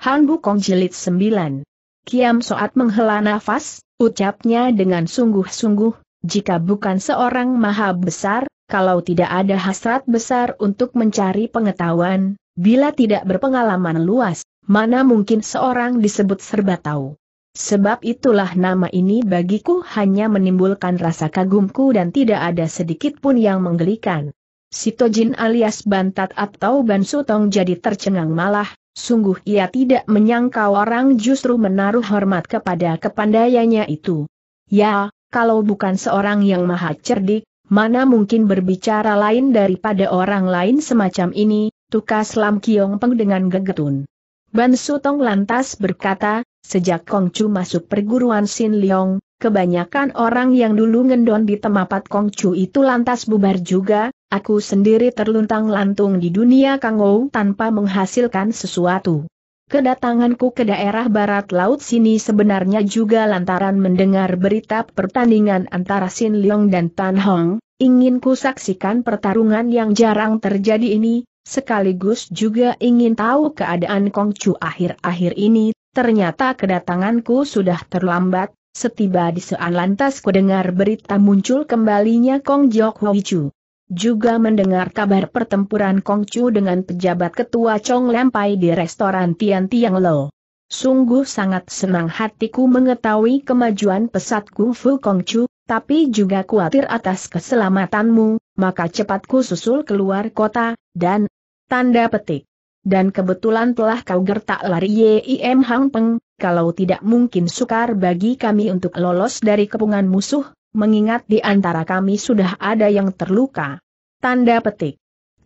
Han Bukong Jilid 9. Kiam Soat menghela nafas, ucapnya dengan sungguh-sungguh, jika bukan seorang maha besar, kalau tidak ada hasrat besar untuk mencari pengetahuan, bila tidak berpengalaman luas, mana mungkin seorang disebut serba tahu. Sebab itulah nama ini bagiku hanya menimbulkan rasa kagumku dan tidak ada sedikit pun yang menggelikan. Sitojin alias Bantat atau Bansutong jadi tercengang malah, sungguh ia tidak menyangka orang justru menaruh hormat kepada kepandaiannya itu. Ya, kalau bukan seorang yang maha cerdik, mana mungkin berbicara lain daripada orang lain semacam ini, tukas Lam Kiong Peng dengan gegetun. Bansutong lantas berkata, sejak Kongcu masuk perguruan Sin Leong, kebanyakan orang yang dulu ngendon di temapat Kongcu itu lantas bubar juga, Aku sendiri terluntang-lantung di dunia Kangou tanpa menghasilkan sesuatu. Kedatanganku ke daerah barat laut sini sebenarnya juga lantaran mendengar berita pertandingan antara Sin Leong dan Tan Hong, ingin ku saksikan pertarungan yang jarang terjadi ini, sekaligus juga ingin tahu keadaan Kong Chu akhir-akhir ini, ternyata kedatanganku sudah terlambat, setiba di sean lantas ku dengar berita muncul kembalinya Kong Jok Hoi Chu. Juga mendengar kabar pertempuran Kongcu dengan pejabat ketua Chong Lempai di restoran Tian Tiang Lo. Sungguh sangat senang hatiku mengetahui kemajuan pesat kungfu Kongcu, tapi juga khawatir atas keselamatanmu, maka cepatku susul keluar kota, dan... Tanda petik. Dan kebetulan telah kau gertak lari Yim Hang Peng, kalau tidak mungkin sukar bagi kami untuk lolos dari kepungan musuh, mengingat di antara kami sudah ada yang terluka. Tanda petik.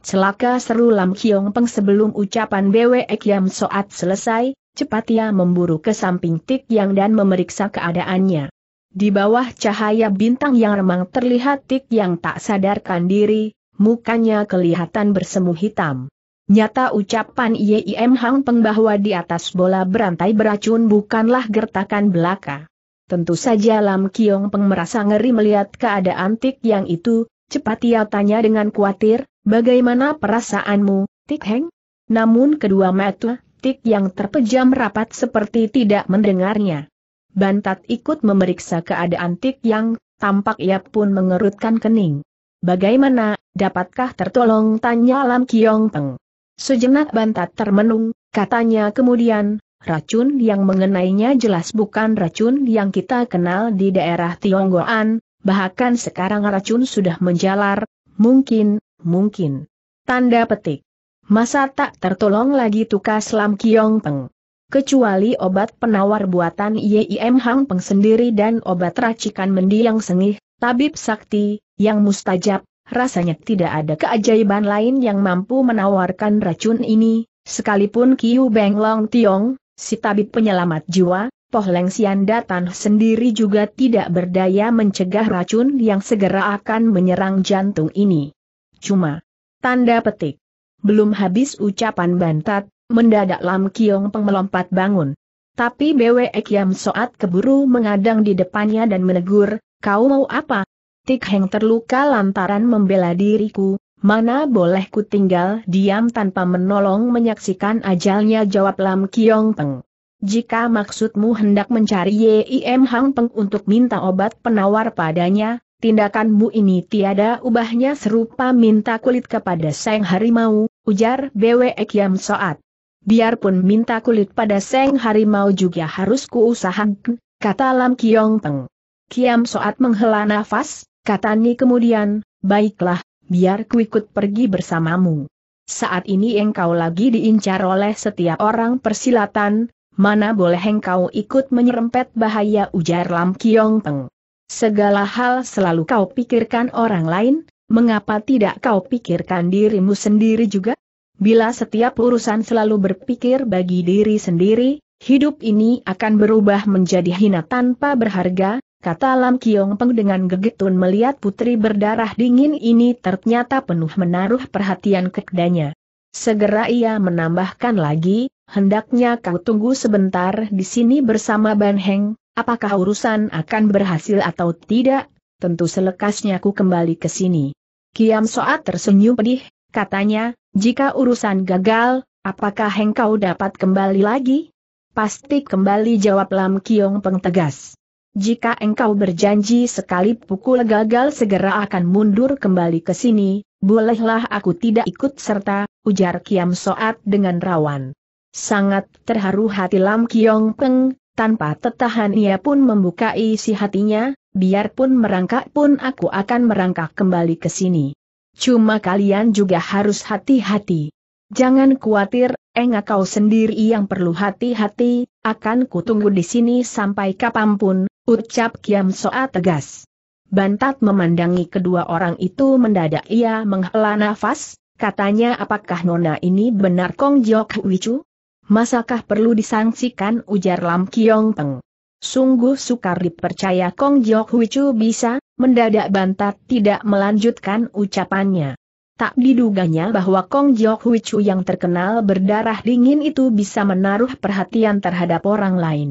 Celaka seru Lam Kiong Peng sebelum ucapan Bwe Kiam Soat selesai, cepat ia memburu ke samping Tik Yang dan memeriksa keadaannya. Di bawah cahaya bintang yang remang terlihat Tik Yang tak sadarkan diri, mukanya kelihatan bersemu hitam. Nyata ucapan Yim Hang Peng bahwa di atas bola berantai beracun bukanlah gertakan belaka. Tentu saja Lam Kiong Peng merasa ngeri melihat keadaan Tik yang itu, cepat ia tanya dengan khawatir, bagaimana perasaanmu, Tik Heng? Namun kedua mata, Tik yang terpejam rapat seperti tidak mendengarnya. Bantat ikut memeriksa keadaan Tik yang, tampak ia pun mengerutkan kening. Bagaimana, dapatkah tertolong tanya Lam Kiong Peng? Sejenak Bantat termenung, katanya kemudian, racun yang mengenainya jelas bukan racun yang kita kenal di daerah Tionggoan, bahkan sekarang racun sudah menjalar, mungkin, mungkin. Tanda petik. Masa tak tertolong lagi tukas Lam Kiong Peng. Kecuali obat penawar buatan Yim Hang Peng sendiri dan obat racikan mendiang sengih, tabib sakti, yang mustajab, rasanya tidak ada keajaiban lain yang mampu menawarkan racun ini, Sekalipun Kiu Beng Long Tiong, Si tabib penyelamat jiwa, Poh Leng Sian Datan sendiri juga tidak berdaya mencegah racun yang segera akan menyerang jantung ini. Cuma, tanda petik. Belum habis ucapan bantat, mendadak Lam Kiong Peng melompat bangun. Tapi Bwe Kiam Soat keburu mengadang di depannya dan menegur, kau mau apa? Tik Heng terluka lantaran membela diriku, Mana boleh ku tinggal diam tanpa menolong menyaksikan ajalnya jawab Lam Kiong Peng. Jika maksudmu hendak mencari Yim Hang Peng untuk minta obat penawar padanya, tindakanmu ini tiada ubahnya serupa minta kulit kepada Seng Harimau, ujar Bwe Kiam Soat. Biarpun minta kulit pada Seng Harimau juga harus kuusahakan, kata Lam Kiong Peng. Kiam Soat menghela nafas, katani kemudian, baiklah, biar ku ikut pergi bersamamu. Saat ini engkau lagi diincar oleh setiap orang persilatan, mana boleh engkau ikut menyerempet bahaya ujar Lam Kiong Peng. Segala hal selalu kau pikirkan orang lain, mengapa tidak kau pikirkan dirimu sendiri juga? Bila setiap urusan selalu berpikir bagi diri sendiri, hidup ini akan berubah menjadi hina tanpa berharga, kata Lam Kiong Peng dengan gegetun melihat putri berdarah dingin ini ternyata penuh menaruh perhatian kepadanya. Segera ia menambahkan lagi, hendaknya kau tunggu sebentar di sini bersama Ban Heng, apakah urusan akan berhasil atau tidak, tentu selekasnya ku kembali ke sini. Kiam Soat tersenyum pedih, katanya, jika urusan gagal, apakah Heng kau dapat kembali lagi? Pasti kembali jawab Lam Kiong Peng tegas. Jika engkau berjanji sekali pukul gagal segera akan mundur kembali ke sini, bolehlah aku tidak ikut serta, ujar Kiam Soat dengan rawan. Sangat terharu hati Lam Kiong Peng, tanpa tertahan ia pun membuka isi hatinya, biarpun merangkak pun aku akan merangkak kembali ke sini. Cuma kalian juga harus hati-hati. Jangan khawatir, engkau sendiri yang perlu hati-hati, akan kutunggu di sini sampai kapanpun, Ucap Kiam Soa tegas. Bantat memandangi kedua orang itu mendadak ia menghela nafas, katanya apakah nona ini benar Kong Jok Wicu? Masakah perlu disangsikan ujar Lam Kiong Peng? Sungguh sukar dipercaya Kong Jok Wicu bisa, mendadak Bantat tidak melanjutkan ucapannya. Tak diduganya bahwa Kong Jok Wicu yang terkenal berdarah dingin itu bisa menaruh perhatian terhadap orang lain.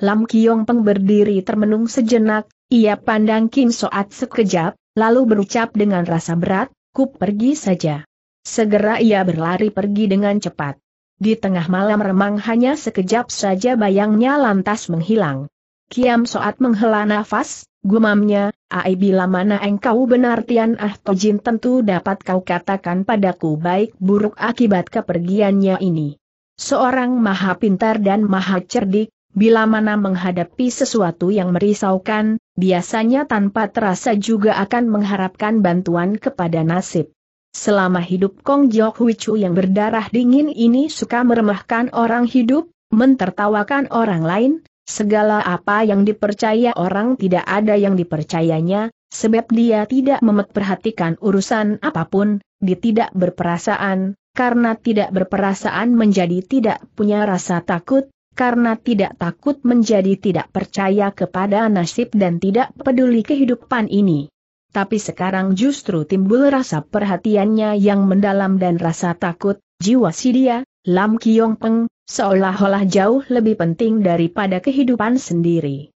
Lam Kiong Peng berdiri termenung sejenak, ia pandang Kim Soat sekejap, lalu berucap dengan rasa berat, ku pergi saja. Segera ia berlari pergi dengan cepat. Di tengah malam remang hanya sekejap saja bayangnya lantas menghilang. Kiam Soat menghela nafas, gumamnya, Ai bila mana engkau benar Tian Ah Tojin tentu dapat kau katakan padaku baik buruk akibat kepergiannya ini. Seorang maha pintar dan maha cerdik, Bila mana menghadapi sesuatu yang merisaukan, biasanya tanpa terasa juga akan mengharapkan bantuan kepada nasib. Selama hidup Kong Jok Chu yang berdarah dingin ini suka meremehkan orang hidup, mentertawakan orang lain, segala apa yang dipercaya orang tidak ada yang dipercayanya, sebab dia tidak memperhatikan urusan apapun, dia tidak berperasaan, karena tidak berperasaan menjadi tidak punya rasa takut, karena tidak takut menjadi tidak percaya kepada nasib dan tidak peduli kehidupan ini. Tapi sekarang justru timbul rasa perhatiannya yang mendalam dan rasa takut, jiwa si dia, Lam Kiong Peng, seolah-olah jauh lebih penting daripada kehidupan sendiri.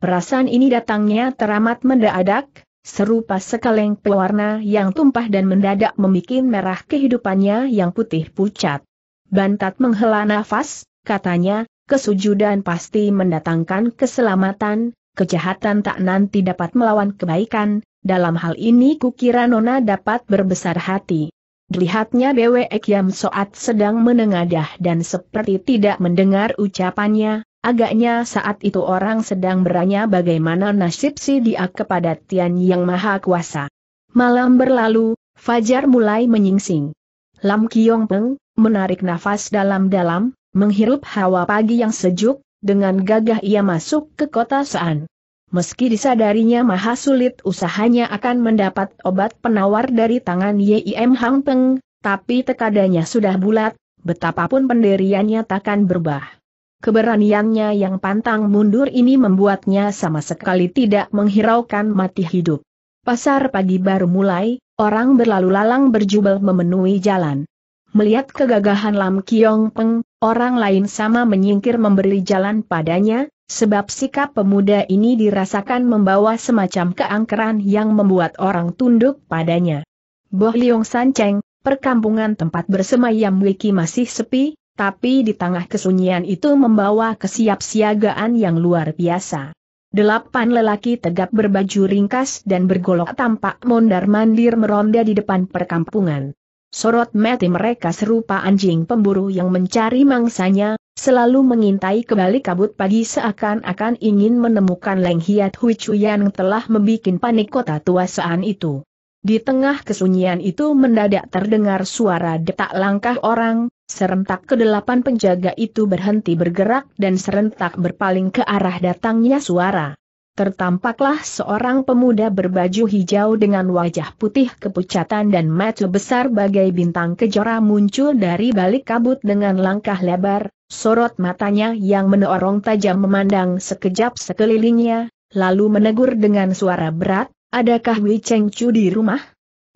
Perasaan ini datangnya teramat mendadak, serupa sekaleng pewarna yang tumpah dan mendadak membuat merah kehidupannya yang putih pucat. Bantat menghela nafas, katanya, kesujudan pasti mendatangkan keselamatan, kejahatan tak nanti dapat melawan kebaikan, dalam hal ini kukira Nona dapat berbesar hati. Dilihatnya Bwe Kiam Soat sedang menengadah dan seperti tidak mendengar ucapannya, agaknya saat itu orang sedang beranya bagaimana nasib si dia kepada Tian Yang Maha Kuasa. Malam berlalu, Fajar mulai menyingsing. Lam Kiong Peng, menarik nafas dalam-dalam, Menghirup hawa pagi yang sejuk, dengan gagah ia masuk ke kota Saan. Meski disadarinya maha sulit usahanya akan mendapat obat penawar dari tangan YIM Hang Peng, tapi tekadanya sudah bulat, betapapun pendiriannya takkan berubah. Keberaniannya yang pantang mundur ini membuatnya sama sekali tidak menghiraukan mati hidup. Pasar pagi baru mulai, orang berlalu lalang berjubel memenuhi jalan. Melihat kegagahan Lam Kiong Peng, Orang lain sama menyingkir memberi jalan padanya, sebab sikap pemuda ini dirasakan membawa semacam keangkeran yang membuat orang tunduk padanya. Boh Liong San perkampungan tempat bersemayam Wiki masih sepi, tapi di tengah kesunyian itu membawa kesiapsiagaan yang luar biasa. Delapan lelaki tegap berbaju ringkas dan bergolok tampak mondar-mandir meronda di depan perkampungan. Sorot mati mereka serupa anjing pemburu yang mencari mangsanya, selalu mengintai kembali kabut pagi seakan-akan ingin menemukan Leng Hiat Hui Chu yang telah membuat panik kota tua sean itu. Di tengah kesunyian itu mendadak terdengar suara detak langkah orang, serentak kedelapan penjaga itu berhenti bergerak dan serentak berpaling ke arah datangnya suara tertampaklah seorang pemuda berbaju hijau dengan wajah putih kepucatan dan mata besar bagai bintang kejora muncul dari balik kabut dengan langkah lebar, sorot matanya yang menorong tajam memandang sekejap sekelilingnya, lalu menegur dengan suara berat, adakah Wei Cheng Chu di rumah?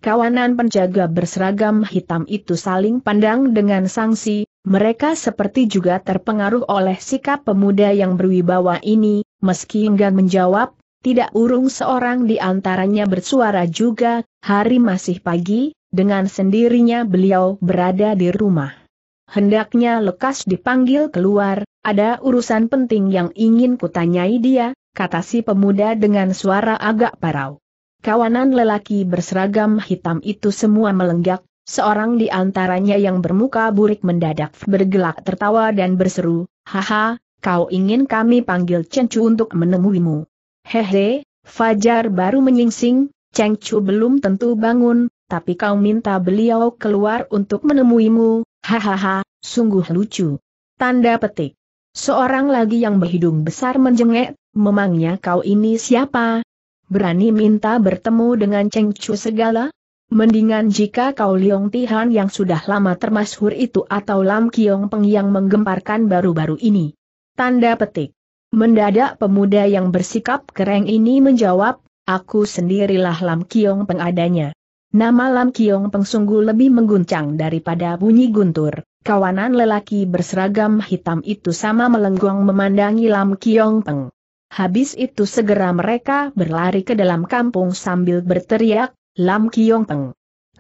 Kawanan penjaga berseragam hitam itu saling pandang dengan sangsi, mereka seperti juga terpengaruh oleh sikap pemuda yang berwibawa ini, meski enggan menjawab, tidak urung seorang di antaranya bersuara juga, hari masih pagi, dengan sendirinya beliau berada di rumah. Hendaknya lekas dipanggil keluar, ada urusan penting yang ingin kutanyai dia, kata si pemuda dengan suara agak parau. Kawanan lelaki berseragam hitam itu semua melenggak, Seorang di antaranya yang bermuka burik mendadak bergelak tertawa dan berseru, Haha, kau ingin kami panggil Chu untuk menemuimu. Hehe, Fajar baru menyingsing, Chu belum tentu bangun, tapi kau minta beliau keluar untuk menemuimu, hahaha, sungguh lucu. Tanda petik. Seorang lagi yang berhidung besar menjengek, memangnya kau ini siapa? Berani minta bertemu dengan Cengcu segala? Mendingan jika kau Liong Tihan yang sudah lama termasyhur itu atau Lam Kiong Peng yang menggemparkan baru-baru ini. Tanda petik. Mendadak pemuda yang bersikap kereng ini menjawab, aku sendirilah Lam Kiong Peng adanya. Nama Lam Kiong Peng sungguh lebih mengguncang daripada bunyi guntur. Kawanan lelaki berseragam hitam itu sama melenggong memandangi Lam Kiong Peng. Habis itu segera mereka berlari ke dalam kampung sambil berteriak, Lam Kiong Peng.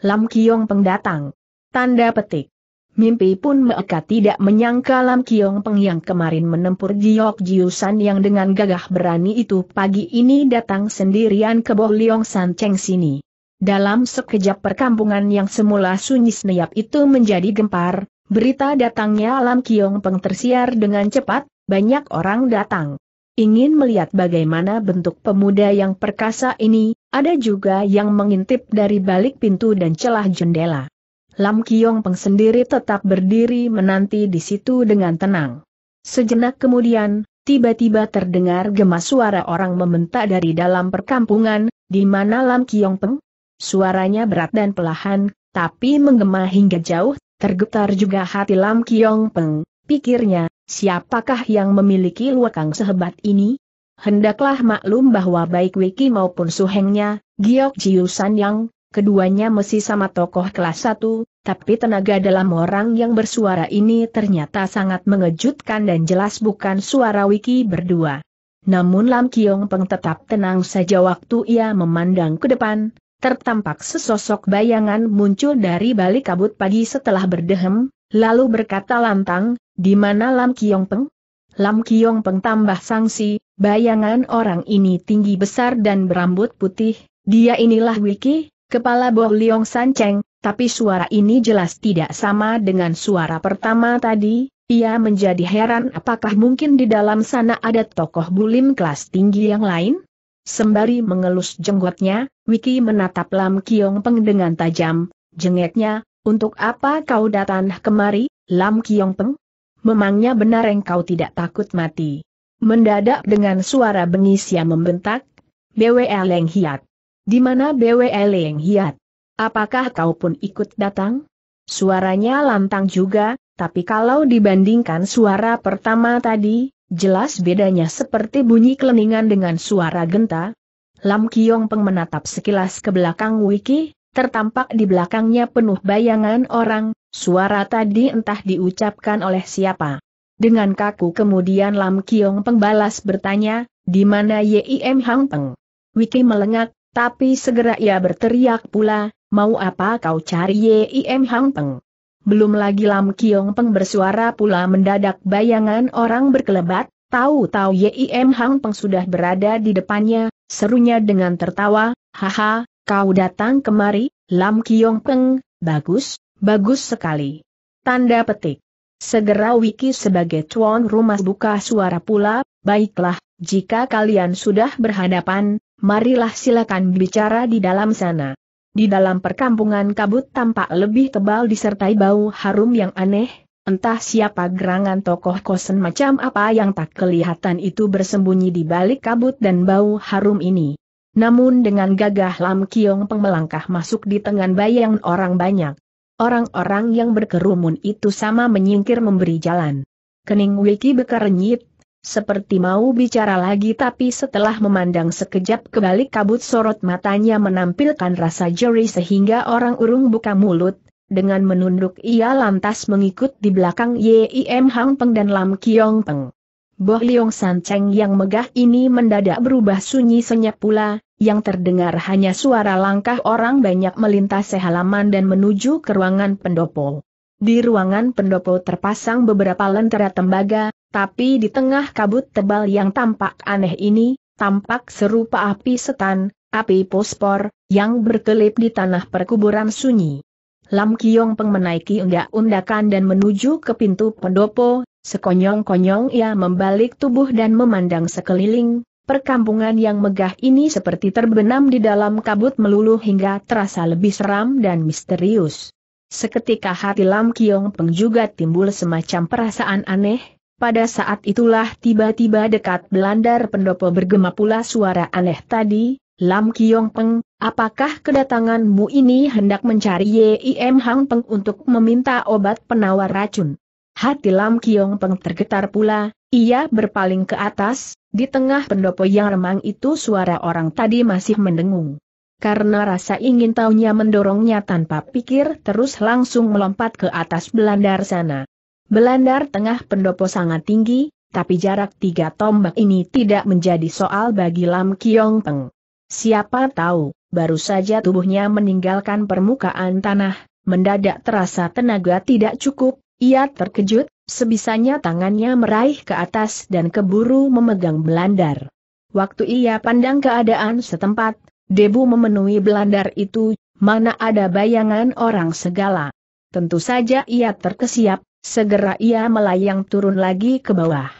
Lam Kiong Peng datang. Tanda petik. Mimpi pun mereka tidak menyangka Lam Kiong Peng yang kemarin menempur Giok Jiusan yang dengan gagah berani itu pagi ini datang sendirian ke Boh Liong San Cheng sini. Dalam sekejap perkampungan yang semula sunyi senyap itu menjadi gempar, berita datangnya Lam Kiong Peng tersiar dengan cepat, banyak orang datang ingin melihat bagaimana bentuk pemuda yang perkasa ini, ada juga yang mengintip dari balik pintu dan celah jendela. Lam Kiong Peng sendiri tetap berdiri menanti di situ dengan tenang. Sejenak kemudian, tiba-tiba terdengar gemas suara orang membentak dari dalam perkampungan, di mana Lam Kiong Peng? Suaranya berat dan pelahan, tapi menggema hingga jauh, tergetar juga hati Lam Kiong Peng, pikirnya, Siapakah yang memiliki luakang sehebat ini? Hendaklah maklum bahwa baik Wiki maupun Suhengnya, Giok Jiu San Yang, keduanya mesti sama tokoh kelas 1, tapi tenaga dalam orang yang bersuara ini ternyata sangat mengejutkan dan jelas bukan suara Wiki berdua. Namun Lam Kiong Peng tetap tenang saja waktu ia memandang ke depan, tertampak sesosok bayangan muncul dari balik kabut pagi setelah berdehem, Lalu berkata lantang, di mana Lam Kiong Peng? Lam Kiong Peng tambah sangsi, bayangan orang ini tinggi besar dan berambut putih, dia inilah Wiki, kepala Bo Liong San Cheng, tapi suara ini jelas tidak sama dengan suara pertama tadi, ia menjadi heran apakah mungkin di dalam sana ada tokoh bulim kelas tinggi yang lain? Sembari mengelus jenggotnya, Wiki menatap Lam Kiong Peng dengan tajam, jengeknya, untuk apa kau datang kemari, Lam Kiong Peng? Memangnya benar engkau tidak takut mati? Mendadak dengan suara yang membentak, BWE Leng Hiat. Di mana BWE Leng Hiat? Apakah kau pun ikut datang? Suaranya lantang juga, tapi kalau dibandingkan suara pertama tadi, jelas bedanya seperti bunyi keleningan dengan suara genta. Lam Kiong Peng menatap sekilas ke belakang Wiki, tertampak di belakangnya penuh bayangan orang, suara tadi entah diucapkan oleh siapa. Dengan kaku kemudian Lam Kiong pembalas bertanya, di mana Yim Hang Peng? Wiki melengak, tapi segera ia berteriak pula, mau apa kau cari Yim Hang Peng? Belum lagi Lam Kiong Peng bersuara pula mendadak bayangan orang berkelebat, tahu-tahu Yim Hang Peng sudah berada di depannya, serunya dengan tertawa, haha, Kau datang kemari, Lam Kiong Peng, bagus, bagus sekali. Tanda petik. Segera Wiki sebagai tuan rumah buka suara pula, baiklah, jika kalian sudah berhadapan, marilah silakan bicara di dalam sana. Di dalam perkampungan kabut tampak lebih tebal disertai bau harum yang aneh, entah siapa gerangan tokoh kosen macam apa yang tak kelihatan itu bersembunyi di balik kabut dan bau harum ini. Namun dengan gagah Lam Kiong Peng melangkah masuk di tengah bayang orang banyak. Orang-orang yang berkerumun itu sama menyingkir memberi jalan. Kening Wiki bekerenyit, seperti mau bicara lagi tapi setelah memandang sekejap kebalik kabut sorot matanya menampilkan rasa jeri sehingga orang urung buka mulut, dengan menunduk ia lantas mengikut di belakang Yim Hang Peng dan Lam Kiong Peng. Boh Liong Cheng yang megah ini mendadak berubah sunyi senyap pula, yang terdengar hanya suara langkah orang banyak melintas halaman dan menuju ke ruangan pendopo. Di ruangan pendopo terpasang beberapa lentera tembaga, tapi di tengah kabut tebal yang tampak aneh ini, tampak serupa api setan, api pospor, yang berkelip di tanah perkuburan sunyi. Lam Kiong Peng menaiki undak-undakan dan menuju ke pintu pendopo, Sekonyong-konyong ia membalik tubuh dan memandang sekeliling, perkampungan yang megah ini seperti terbenam di dalam kabut melulu hingga terasa lebih seram dan misterius. Seketika hati Lam Kiong Peng juga timbul semacam perasaan aneh, pada saat itulah tiba-tiba dekat belandar pendopo bergema pula suara aneh tadi, Lam Kiong Peng, apakah kedatanganmu ini hendak mencari Yim Hang Peng untuk meminta obat penawar racun? Hati Lam Kiong Peng tergetar pula, ia berpaling ke atas, di tengah pendopo yang remang itu suara orang tadi masih mendengung. Karena rasa ingin tahunya mendorongnya tanpa pikir terus langsung melompat ke atas belandar sana. Belandar tengah pendopo sangat tinggi, tapi jarak tiga tombak ini tidak menjadi soal bagi Lam Kiong Peng. Siapa tahu, baru saja tubuhnya meninggalkan permukaan tanah, mendadak terasa tenaga tidak cukup, ia terkejut, sebisanya tangannya meraih ke atas dan keburu memegang belandar. Waktu ia pandang keadaan setempat, debu memenuhi belandar itu, mana ada bayangan orang segala. Tentu saja ia terkesiap, segera ia melayang turun lagi ke bawah.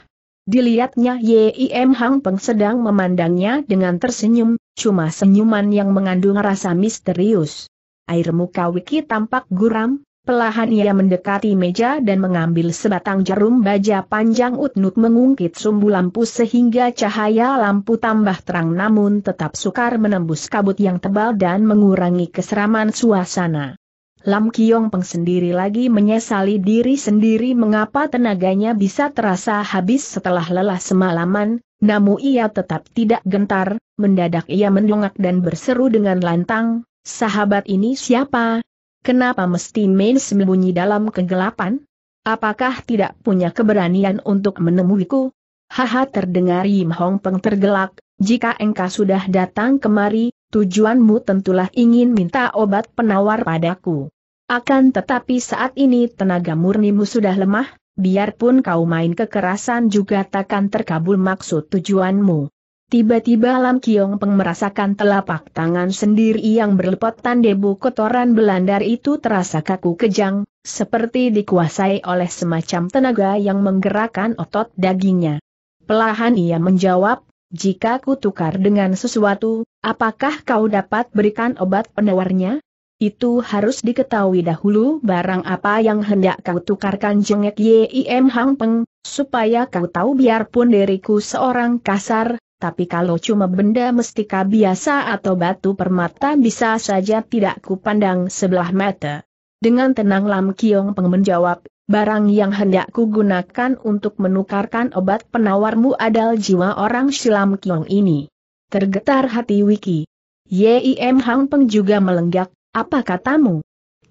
Dilihatnya Yim Hang Peng sedang memandangnya dengan tersenyum, cuma senyuman yang mengandung rasa misterius. Air muka Wiki tampak guram, Pelahan ia mendekati meja dan mengambil sebatang jarum baja panjang utnut mengungkit sumbu lampu sehingga cahaya lampu tambah terang namun tetap sukar menembus kabut yang tebal dan mengurangi keseraman suasana. Lam Kiong Peng sendiri lagi menyesali diri sendiri mengapa tenaganya bisa terasa habis setelah lelah semalaman, namun ia tetap tidak gentar, mendadak ia mendongak dan berseru dengan lantang, sahabat ini siapa, Kenapa mesti main sembunyi dalam kegelapan? Apakah tidak punya keberanian untuk menemuiku? Haha terdengar Yim Hong Peng tergelak, jika engkau sudah datang kemari, tujuanmu tentulah ingin minta obat penawar padaku. Akan tetapi saat ini tenaga murnimu sudah lemah, biarpun kau main kekerasan juga takkan terkabul maksud tujuanmu. Tiba-tiba Lam Kiong Peng merasakan telapak tangan sendiri yang berlepotan debu kotoran belandar itu terasa kaku kejang, seperti dikuasai oleh semacam tenaga yang menggerakkan otot dagingnya. Pelahan ia menjawab, jika ku tukar dengan sesuatu, apakah kau dapat berikan obat penawarnya? Itu harus diketahui dahulu barang apa yang hendak kau tukarkan jengek Yim Hang Peng, supaya kau tahu biarpun diriku seorang kasar, tapi kalau cuma benda mestika biasa atau batu permata bisa saja tidak kupandang sebelah mata. Dengan tenang Lam Kiong Peng menjawab, barang yang hendak kugunakan untuk menukarkan obat penawarmu adalah jiwa orang Silam Kiong ini. Tergetar hati Wiki. Yim Hang Peng juga melenggak, apa katamu?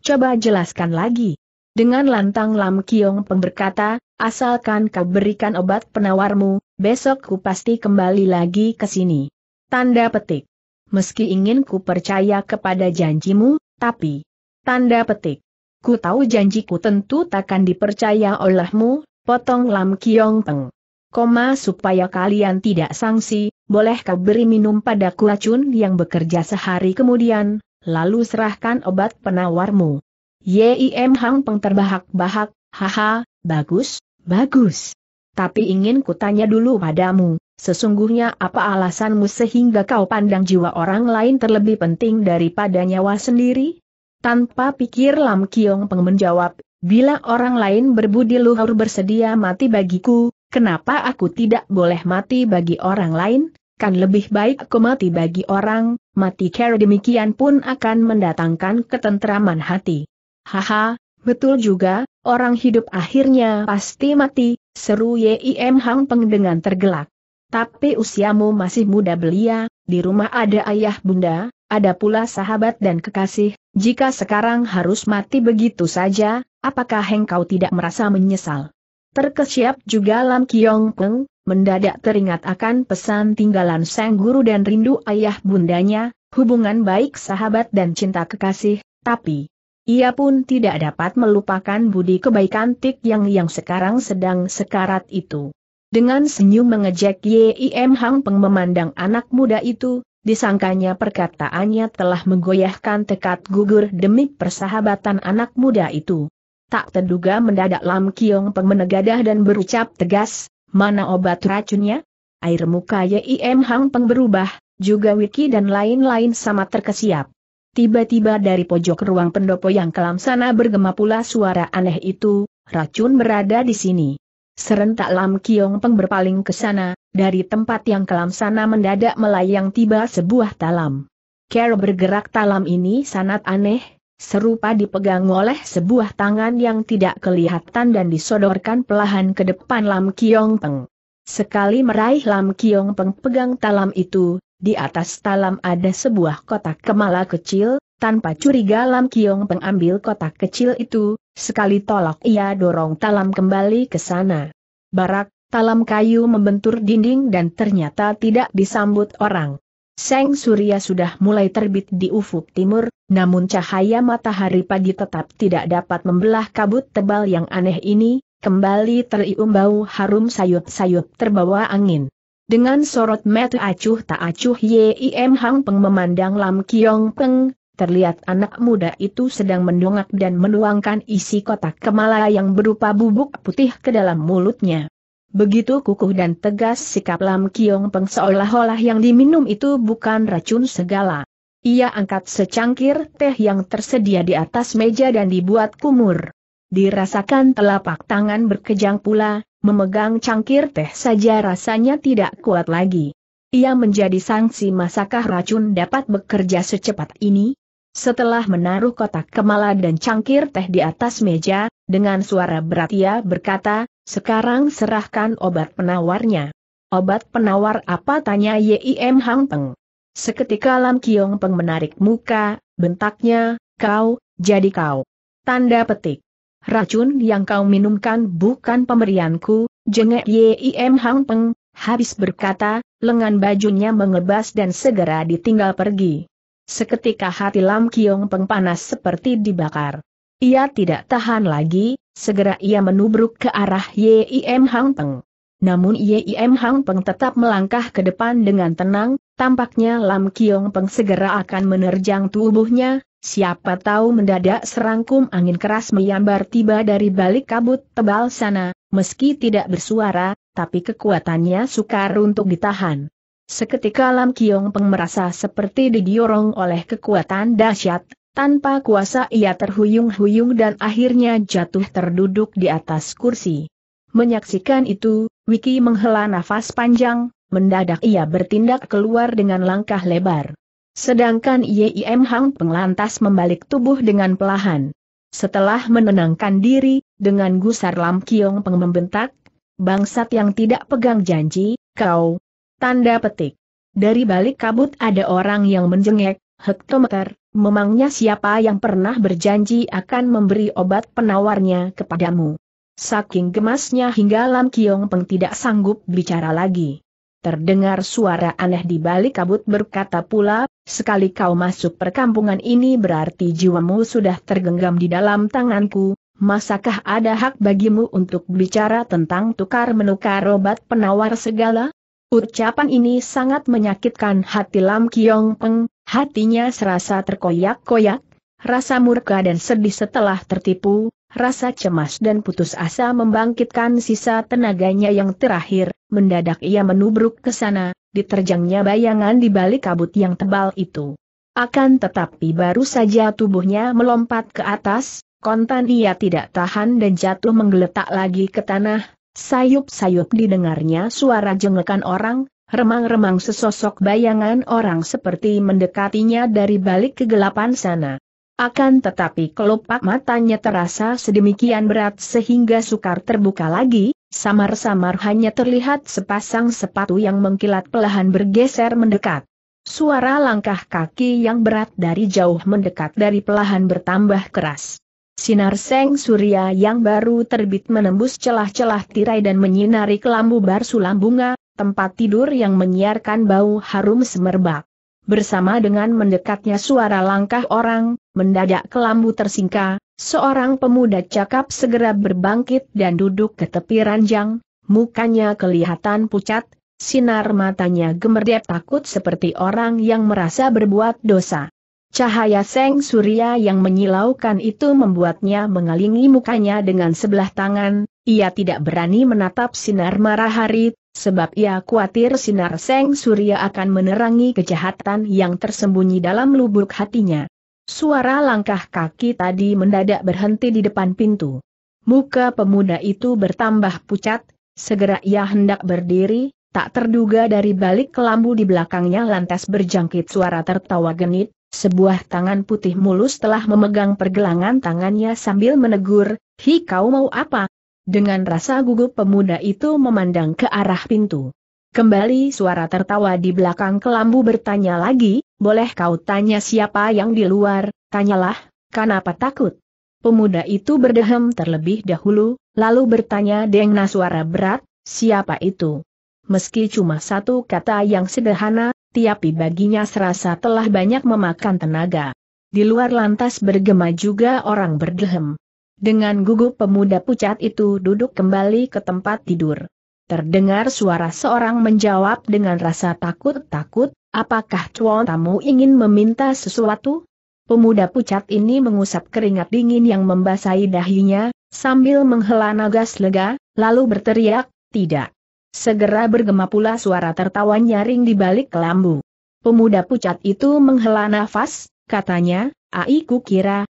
Coba jelaskan lagi. Dengan lantang Lam Kiong Peng berkata, asalkan kau berikan obat penawarmu, Besok ku pasti kembali lagi ke sini. Tanda petik. Meski ingin ku percaya kepada janjimu, tapi... Tanda petik. Ku tahu janjiku tentu takkan dipercaya olehmu, potong Lam Kiong Peng. Koma supaya kalian tidak sangsi, boleh kau beri minum pada Kuacun yang bekerja sehari kemudian, lalu serahkan obat penawarmu. Yim Hang Peng terbahak-bahak, haha, bagus, bagus tapi ingin kutanya dulu padamu, sesungguhnya apa alasanmu sehingga kau pandang jiwa orang lain terlebih penting daripada nyawa sendiri? Tanpa pikir Lam Kiong Peng menjawab, bila orang lain berbudi luhur bersedia mati bagiku, kenapa aku tidak boleh mati bagi orang lain? Kan lebih baik aku mati bagi orang, mati kera demikian pun akan mendatangkan ketentraman hati. Haha, Betul juga, orang hidup akhirnya pasti mati, seru Yim Hang Peng dengan tergelak. Tapi usiamu masih muda belia, di rumah ada ayah bunda, ada pula sahabat dan kekasih, jika sekarang harus mati begitu saja, apakah engkau tidak merasa menyesal? Terkesiap juga Lam Kiong Peng, mendadak teringat akan pesan tinggalan sang guru dan rindu ayah bundanya, hubungan baik sahabat dan cinta kekasih, tapi... Ia pun tidak dapat melupakan budi kebaikan Tik Yang yang sekarang sedang sekarat itu. Dengan senyum mengejek Yim Hang Peng memandang anak muda itu, disangkanya perkataannya telah menggoyahkan tekad gugur demi persahabatan anak muda itu. Tak terduga mendadak Lam Kiong Peng menegadah dan berucap tegas, mana obat racunnya? Air muka Yim Hang Peng berubah, juga Wiki dan lain-lain sama terkesiap. Tiba-tiba dari pojok ruang pendopo yang kelam sana bergema pula suara aneh itu, racun berada di sini. Serentak Lam Kiong Peng berpaling ke sana, dari tempat yang kelam sana mendadak melayang tiba sebuah talam. Care bergerak talam ini sangat aneh, serupa dipegang oleh sebuah tangan yang tidak kelihatan dan disodorkan pelahan ke depan Lam Kiong Peng. Sekali meraih Lam Kiong Peng pegang talam itu, di atas talam ada sebuah kotak kemala kecil, tanpa curiga Lam Kiong pengambil kotak kecil itu, sekali tolak ia dorong talam kembali ke sana. Barak, talam kayu membentur dinding dan ternyata tidak disambut orang. Seng Surya sudah mulai terbit di ufuk timur, namun cahaya matahari pagi tetap tidak dapat membelah kabut tebal yang aneh ini, kembali terium bau harum sayut-sayut terbawa angin. Dengan sorot mata acuh tak acuh Yim Hang Peng memandang Lam Kiong Peng, terlihat anak muda itu sedang mendongak dan menuangkan isi kotak kemala yang berupa bubuk putih ke dalam mulutnya. Begitu kukuh dan tegas sikap Lam Kiong Peng seolah-olah yang diminum itu bukan racun segala. Ia angkat secangkir teh yang tersedia di atas meja dan dibuat kumur. Dirasakan telapak tangan berkejang pula, memegang cangkir teh saja rasanya tidak kuat lagi. Ia menjadi sanksi. masakah racun dapat bekerja secepat ini? Setelah menaruh kotak kemala dan cangkir teh di atas meja, dengan suara berat ia berkata, sekarang serahkan obat penawarnya. Obat penawar apa tanya Yim Hang Peng. Seketika Lam Kiong Peng menarik muka, bentaknya, kau, jadi kau. Tanda petik. Racun yang kau minumkan bukan pemberianku, jengek Yim Hang Peng, habis berkata, lengan bajunya mengebas dan segera ditinggal pergi. Seketika hati Lam Kiong Peng panas seperti dibakar. Ia tidak tahan lagi, segera ia menubruk ke arah Yim Hang Peng. Namun Yim Hang Peng tetap melangkah ke depan dengan tenang, tampaknya Lam Kiong Peng segera akan menerjang tubuhnya, Siapa tahu mendadak serangkum angin keras menyambar tiba dari balik kabut tebal sana, meski tidak bersuara, tapi kekuatannya sukar untuk ditahan. Seketika Lam Kiong Peng merasa seperti didorong oleh kekuatan dahsyat, tanpa kuasa ia terhuyung-huyung dan akhirnya jatuh terduduk di atas kursi. Menyaksikan itu, Wiki menghela nafas panjang, mendadak ia bertindak keluar dengan langkah lebar. Sedangkan Yim Hang penglantas membalik tubuh dengan pelahan. Setelah menenangkan diri, dengan gusar Lam Kiong Peng membentak, bangsat yang tidak pegang janji, kau. Tanda petik. Dari balik kabut ada orang yang menjengek, hektometer, memangnya siapa yang pernah berjanji akan memberi obat penawarnya kepadamu. Saking gemasnya hingga Lam Kiong Peng tidak sanggup bicara lagi. Terdengar suara aneh di balik kabut berkata pula, sekali kau masuk perkampungan ini berarti jiwamu sudah tergenggam di dalam tanganku, masakah ada hak bagimu untuk bicara tentang tukar-menukar obat penawar segala? Ucapan ini sangat menyakitkan hati Lam Kiong Peng, hatinya serasa terkoyak-koyak, rasa murka dan sedih setelah tertipu, Rasa cemas dan putus asa membangkitkan sisa tenaganya yang terakhir, mendadak ia menubruk ke sana, diterjangnya bayangan di balik kabut yang tebal itu. Akan tetapi baru saja tubuhnya melompat ke atas, kontan ia tidak tahan dan jatuh menggeletak lagi ke tanah, sayup-sayup didengarnya suara jengekan orang, remang-remang sesosok bayangan orang seperti mendekatinya dari balik kegelapan sana. Akan tetapi kelopak matanya terasa sedemikian berat sehingga sukar terbuka lagi, samar-samar hanya terlihat sepasang sepatu yang mengkilat pelahan bergeser mendekat. Suara langkah kaki yang berat dari jauh mendekat dari pelahan bertambah keras. Sinar seng surya yang baru terbit menembus celah-celah tirai dan menyinari kelambu barsulam bunga, tempat tidur yang menyiarkan bau harum semerbak. Bersama dengan mendekatnya suara langkah orang, Mendadak kelambu tersingka, seorang pemuda cakap segera berbangkit dan duduk ke tepi ranjang, mukanya kelihatan pucat, sinar matanya gemerdep takut seperti orang yang merasa berbuat dosa. Cahaya seng surya yang menyilaukan itu membuatnya mengalingi mukanya dengan sebelah tangan, ia tidak berani menatap sinar marahari, sebab ia khawatir sinar seng surya akan menerangi kejahatan yang tersembunyi dalam lubuk hatinya. Suara langkah kaki tadi mendadak berhenti di depan pintu. Muka pemuda itu bertambah pucat, segera ia hendak berdiri, tak terduga dari balik kelambu di belakangnya lantas berjangkit suara tertawa genit, sebuah tangan putih mulus telah memegang pergelangan tangannya sambil menegur, Hi kau mau apa? Dengan rasa gugup pemuda itu memandang ke arah pintu. Kembali suara tertawa di belakang kelambu bertanya lagi, boleh kau tanya siapa yang di luar, tanyalah, kenapa takut? Pemuda itu berdehem terlebih dahulu, lalu bertanya dengan suara berat, siapa itu? Meski cuma satu kata yang sederhana, tiapi baginya serasa telah banyak memakan tenaga. Di luar lantas bergema juga orang berdehem. Dengan gugup pemuda pucat itu duduk kembali ke tempat tidur. Terdengar suara seorang menjawab dengan rasa takut-takut, Apakah cuan tamu ingin meminta sesuatu? Pemuda pucat ini mengusap keringat dingin yang membasahi dahinya, sambil menghela nafas lega, lalu berteriak, tidak. Segera bergema pula suara tertawa nyaring di balik kelambu. Pemuda pucat itu menghela nafas, katanya, Ai kukira,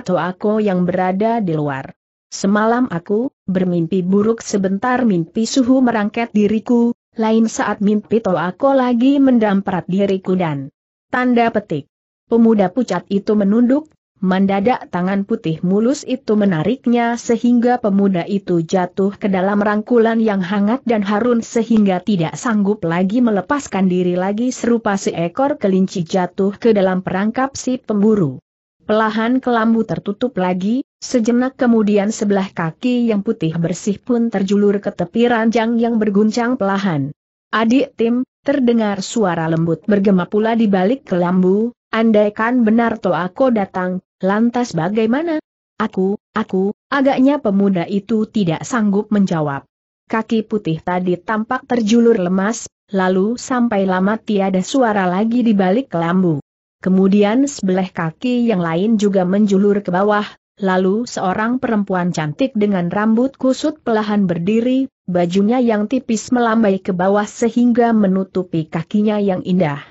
to aku yang berada di luar. Semalam aku, bermimpi buruk sebentar mimpi suhu merangket diriku, lain saat mimpi toh aku lagi mendamprat diriku dan tanda petik. Pemuda pucat itu menunduk, mendadak tangan putih mulus itu menariknya sehingga pemuda itu jatuh ke dalam rangkulan yang hangat dan harun sehingga tidak sanggup lagi melepaskan diri lagi serupa seekor kelinci jatuh ke dalam perangkap si pemburu. Pelahan kelambu tertutup lagi, Sejenak kemudian sebelah kaki yang putih bersih pun terjulur ke tepi ranjang yang berguncang pelahan. Adik Tim, terdengar suara lembut bergema pula di balik kelambu, andaikan benar aku datang, lantas bagaimana? Aku, aku, agaknya pemuda itu tidak sanggup menjawab. Kaki putih tadi tampak terjulur lemas, lalu sampai lama tiada suara lagi di balik kelambu. Kemudian sebelah kaki yang lain juga menjulur ke bawah, Lalu seorang perempuan cantik dengan rambut kusut pelahan berdiri, bajunya yang tipis melambai ke bawah sehingga menutupi kakinya yang indah.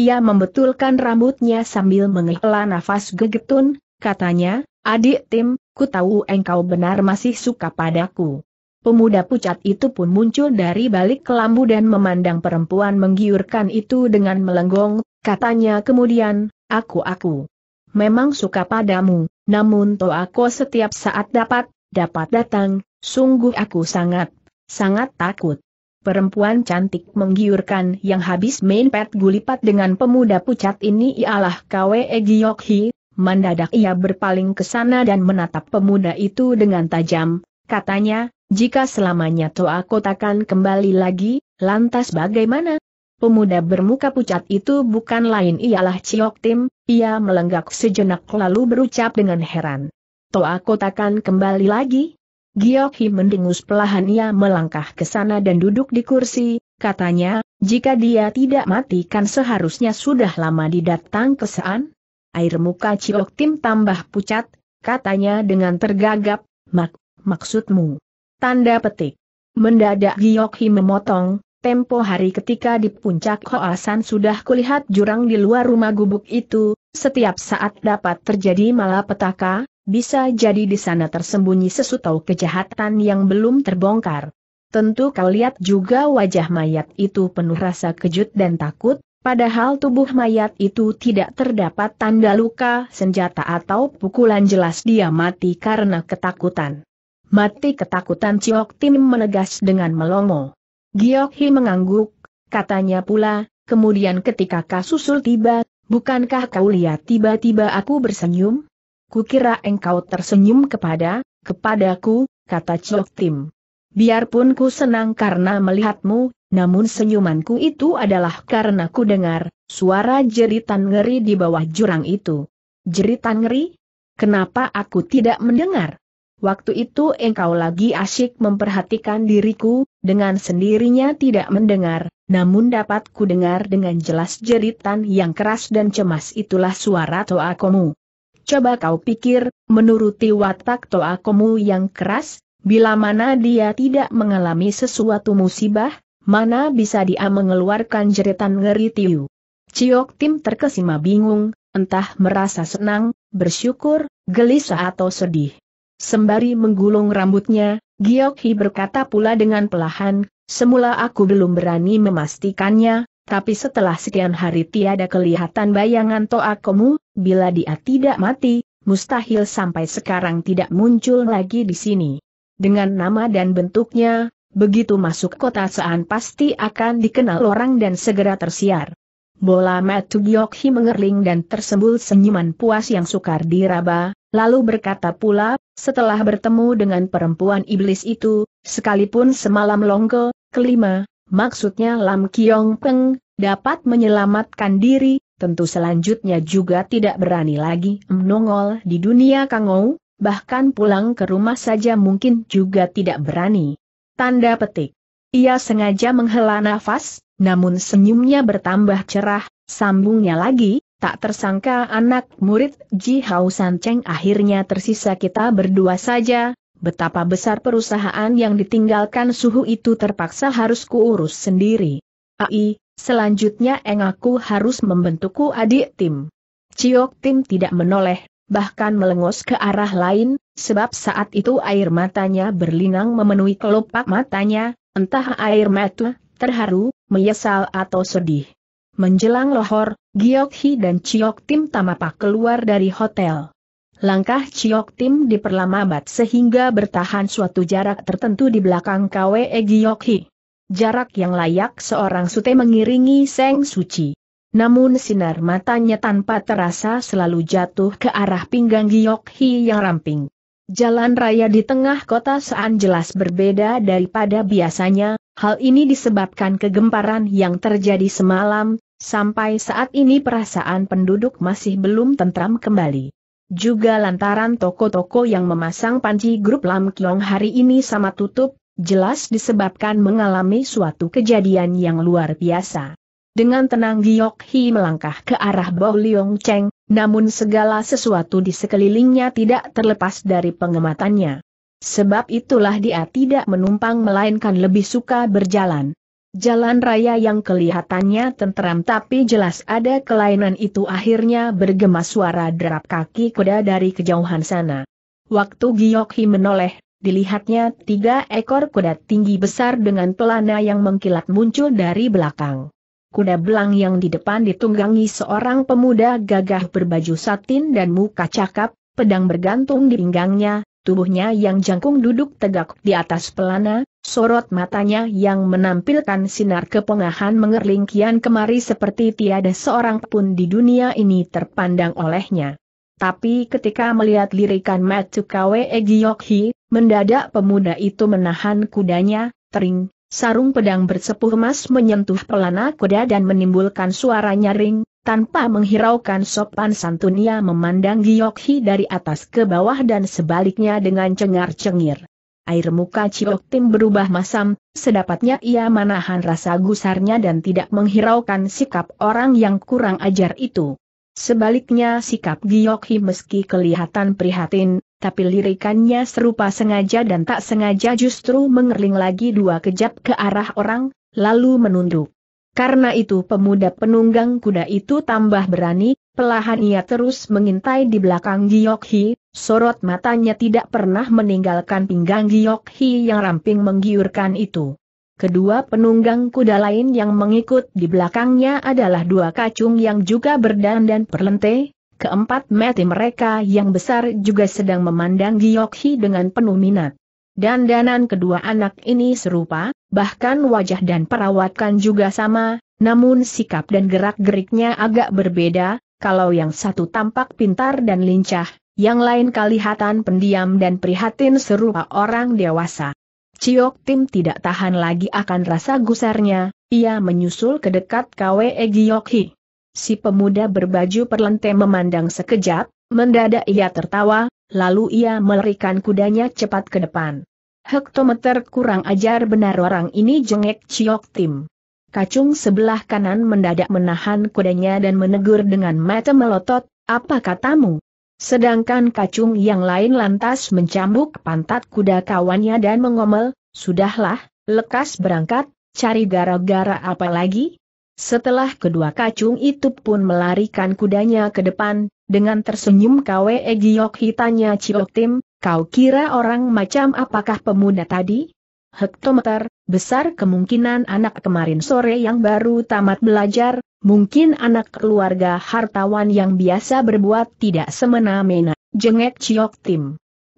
Ia membetulkan rambutnya sambil menghela nafas gegetun, katanya, adik Tim, ku tahu engkau benar masih suka padaku. Pemuda pucat itu pun muncul dari balik kelambu dan memandang perempuan menggiurkan itu dengan melenggong, katanya kemudian, aku-aku. Memang suka padamu, namun Toako setiap saat dapat, dapat datang, sungguh aku sangat, sangat takut. Perempuan cantik menggiurkan yang habis main pet gulipat dengan pemuda pucat ini ialah Kwe Giokhi, Mendadak ia berpaling ke sana dan menatap pemuda itu dengan tajam, katanya, jika selamanya Toa takkan kembali lagi, lantas bagaimana? Pemuda bermuka pucat itu bukan lain ialah Ciok Tim, ia melenggak sejenak lalu berucap dengan heran. Toa kotakan kembali lagi? Giok Hi mendengus pelahan ia melangkah ke sana dan duduk di kursi, katanya, jika dia tidak mati kan seharusnya sudah lama didatang ke kesaan? Air muka Ciok Tim tambah pucat, katanya dengan tergagap, mak, maksudmu. Tanda petik. Mendadak Giok Hi memotong, Tempo hari ketika di puncak Hoasan sudah kulihat jurang di luar rumah gubuk itu, setiap saat dapat terjadi malapetaka, bisa jadi di sana tersembunyi sesuatu kejahatan yang belum terbongkar. Tentu kau lihat juga wajah mayat itu penuh rasa kejut dan takut, padahal tubuh mayat itu tidak terdapat tanda luka, senjata atau pukulan jelas dia mati karena ketakutan. Mati ketakutan Ciok Tim menegas dengan melongo. Giokhi mengangguk, katanya pula, kemudian ketika kasusul tiba, bukankah kau lihat tiba-tiba aku bersenyum? Kukira engkau tersenyum kepada, kepadaku, kata Chok Tim. Biarpun ku senang karena melihatmu, namun senyumanku itu adalah karena ku dengar, suara jeritan ngeri di bawah jurang itu. Jeritan ngeri? Kenapa aku tidak mendengar? Waktu itu engkau lagi asyik memperhatikan diriku, dengan sendirinya tidak mendengar, namun dapat kudengar dengan jelas jeritan yang keras dan cemas itulah suara toakomu. Coba kau pikir, menuruti watak toakomu yang keras, bila mana dia tidak mengalami sesuatu musibah, mana bisa dia mengeluarkan jeritan ngeri tiu. Ciok Tim terkesima bingung, entah merasa senang, bersyukur, gelisah atau sedih. Sembari menggulung rambutnya, Giokhi berkata pula dengan pelahan, semula aku belum berani memastikannya, tapi setelah sekian hari tiada kelihatan bayangan Toakomu, bila dia tidak mati, mustahil sampai sekarang tidak muncul lagi di sini. Dengan nama dan bentuknya, begitu masuk kota Saan pasti akan dikenal orang dan segera tersiar. Bola Matu Giokhi mengerling dan tersembul senyuman puas yang sukar diraba, Lalu berkata pula, setelah bertemu dengan perempuan iblis itu, sekalipun semalam longgol kelima, maksudnya Lam Kiong Peng, dapat menyelamatkan diri, tentu selanjutnya juga tidak berani lagi menongol di dunia Kangou, bahkan pulang ke rumah saja mungkin juga tidak berani. Tanda petik. Ia sengaja menghela nafas, namun senyumnya bertambah cerah, sambungnya lagi, Tak tersangka anak murid Ji Hao San Cheng akhirnya tersisa kita berdua saja, betapa besar perusahaan yang ditinggalkan suhu itu terpaksa harus kuurus sendiri. Ai, selanjutnya Eng aku harus membentukku adik tim. Ciok Tim tidak menoleh, bahkan melengos ke arah lain, sebab saat itu air matanya berlinang memenuhi kelopak matanya, entah air mata, terharu, menyesal atau sedih. Menjelang lohor, Giok Hi dan Chiok Tim Tamapak keluar dari hotel. Langkah Chiok Tim diperlambat sehingga bertahan suatu jarak tertentu di belakang KWE Giok Hi. Jarak yang layak seorang sute mengiringi Seng Suci. Namun sinar matanya tanpa terasa selalu jatuh ke arah pinggang Giok Hi yang ramping. Jalan raya di tengah kota Sean jelas berbeda daripada biasanya, hal ini disebabkan kegemparan yang terjadi semalam, Sampai saat ini perasaan penduduk masih belum tentram kembali. Juga lantaran toko-toko yang memasang panci grup Lam Kiong hari ini sama tutup, jelas disebabkan mengalami suatu kejadian yang luar biasa. Dengan tenang Giok Hi melangkah ke arah Bo Liong Cheng, namun segala sesuatu di sekelilingnya tidak terlepas dari pengematannya. Sebab itulah dia tidak menumpang melainkan lebih suka berjalan. Jalan raya yang kelihatannya tenteram tapi jelas ada kelainan itu akhirnya bergema suara derap kaki kuda dari kejauhan sana. Waktu Giokhi menoleh, dilihatnya tiga ekor kuda tinggi besar dengan pelana yang mengkilat muncul dari belakang. Kuda belang yang di depan ditunggangi seorang pemuda gagah berbaju satin dan muka cakap, pedang bergantung di pinggangnya, tubuhnya yang jangkung duduk tegak di atas pelana, Sorot matanya yang menampilkan sinar kepengahan mengerling kian kemari seperti tiada seorang pun di dunia ini terpandang olehnya. Tapi ketika melihat lirikan Matsukawe Egiyokhi, mendadak pemuda itu menahan kudanya, tering, sarung pedang bersepuh emas menyentuh pelana kuda dan menimbulkan suara nyaring, tanpa menghiraukan sopan santunnya memandang Giyokhi dari atas ke bawah dan sebaliknya dengan cengar-cengir air muka Ciok Tim berubah masam, sedapatnya ia menahan rasa gusarnya dan tidak menghiraukan sikap orang yang kurang ajar itu. Sebaliknya sikap Giokhi meski kelihatan prihatin, tapi lirikannya serupa sengaja dan tak sengaja justru mengerling lagi dua kejap ke arah orang, lalu menunduk. Karena itu pemuda penunggang kuda itu tambah berani, pelahan ia terus mengintai di belakang Giok Hi, sorot matanya tidak pernah meninggalkan pinggang Giok Hi yang ramping menggiurkan itu. Kedua penunggang kuda lain yang mengikut di belakangnya adalah dua kacung yang juga berdandan perlente, keempat mati mereka yang besar juga sedang memandang Giok Hi dengan penuh minat. Dandanan kedua anak ini serupa, bahkan wajah dan perawatkan juga sama, namun sikap dan gerak-geriknya agak berbeda, kalau yang satu tampak pintar dan lincah, yang lain kelihatan pendiam dan prihatin serupa orang dewasa. Ciok Tim tidak tahan lagi akan rasa gusarnya, ia menyusul ke dekat Kwe Egyokhi. Si pemuda berbaju perlente memandang sekejap, mendadak ia tertawa, Lalu ia melarikan kudanya cepat ke depan. Hektometer kurang ajar benar orang ini jengek ciok tim. Kacung sebelah kanan mendadak menahan kudanya dan menegur dengan mata melotot, apa katamu? Sedangkan kacung yang lain lantas mencambuk pantat kuda kawannya dan mengomel, sudahlah, lekas berangkat, cari gara-gara apa lagi? Setelah kedua kacung itu pun melarikan kudanya ke depan, dengan tersenyum Kwe Giok hitanya Ciok Tim, kau kira orang macam apakah pemuda tadi? Hektometer, besar kemungkinan anak kemarin sore yang baru tamat belajar, mungkin anak keluarga hartawan yang biasa berbuat tidak semena-mena, jengek Ciok Tim.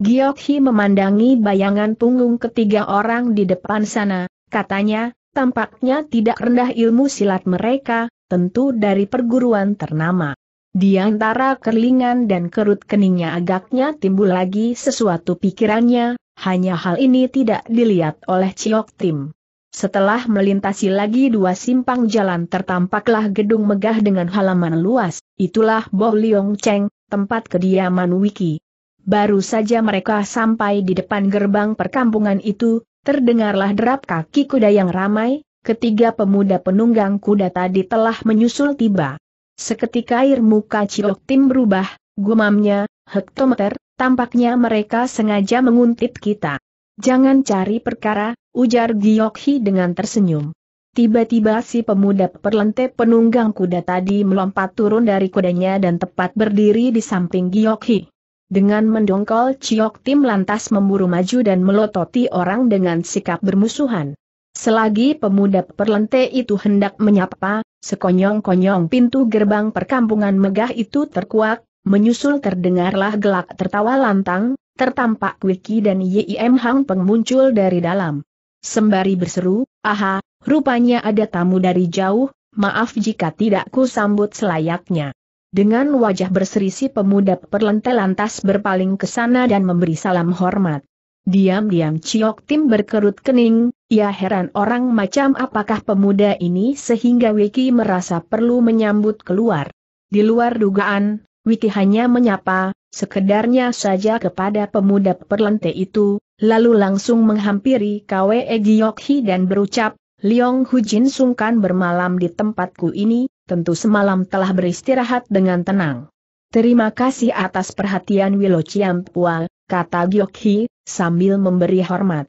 Giok Hi memandangi bayangan punggung ketiga orang di depan sana, katanya, tampaknya tidak rendah ilmu silat mereka, tentu dari perguruan ternama. Di antara kerlingan dan kerut keningnya agaknya timbul lagi sesuatu pikirannya, hanya hal ini tidak dilihat oleh Ciok Tim. Setelah melintasi lagi dua simpang jalan tertampaklah gedung megah dengan halaman luas, itulah Bo Liong Cheng, tempat kediaman Wiki. Baru saja mereka sampai di depan gerbang perkampungan itu, terdengarlah derap kaki kuda yang ramai, ketiga pemuda penunggang kuda tadi telah menyusul tiba. Seketika air muka Ciok Tim berubah, gumamnya, hektometer, tampaknya mereka sengaja menguntit kita. Jangan cari perkara, ujar Giokhi dengan tersenyum. Tiba-tiba si pemuda perlente penunggang kuda tadi melompat turun dari kudanya dan tepat berdiri di samping Giokhi. Dengan mendongkol Ciok Tim lantas memburu maju dan melototi orang dengan sikap bermusuhan. Selagi pemuda perlente itu hendak menyapa, Sekonyong-konyong pintu gerbang perkampungan megah itu terkuak, menyusul terdengarlah gelak tertawa lantang, tertampak Wiki dan Yim Hang Peng muncul dari dalam. Sembari berseru, aha, rupanya ada tamu dari jauh, maaf jika tidak ku sambut selayaknya. Dengan wajah berserisi pemuda perlente lantas berpaling ke sana dan memberi salam hormat. Diam-diam Ciok Tim berkerut kening, ia ya heran orang macam apakah pemuda ini sehingga Wiki merasa perlu menyambut keluar. Di luar dugaan, Wiki hanya menyapa, sekedarnya saja kepada pemuda perlente itu, lalu langsung menghampiri Kwe Egyokhi dan berucap, Liong Hujin sungkan bermalam di tempatku ini, tentu semalam telah beristirahat dengan tenang. Terima kasih atas perhatian Wilo Ciampua, kata Giokhi, sambil memberi hormat.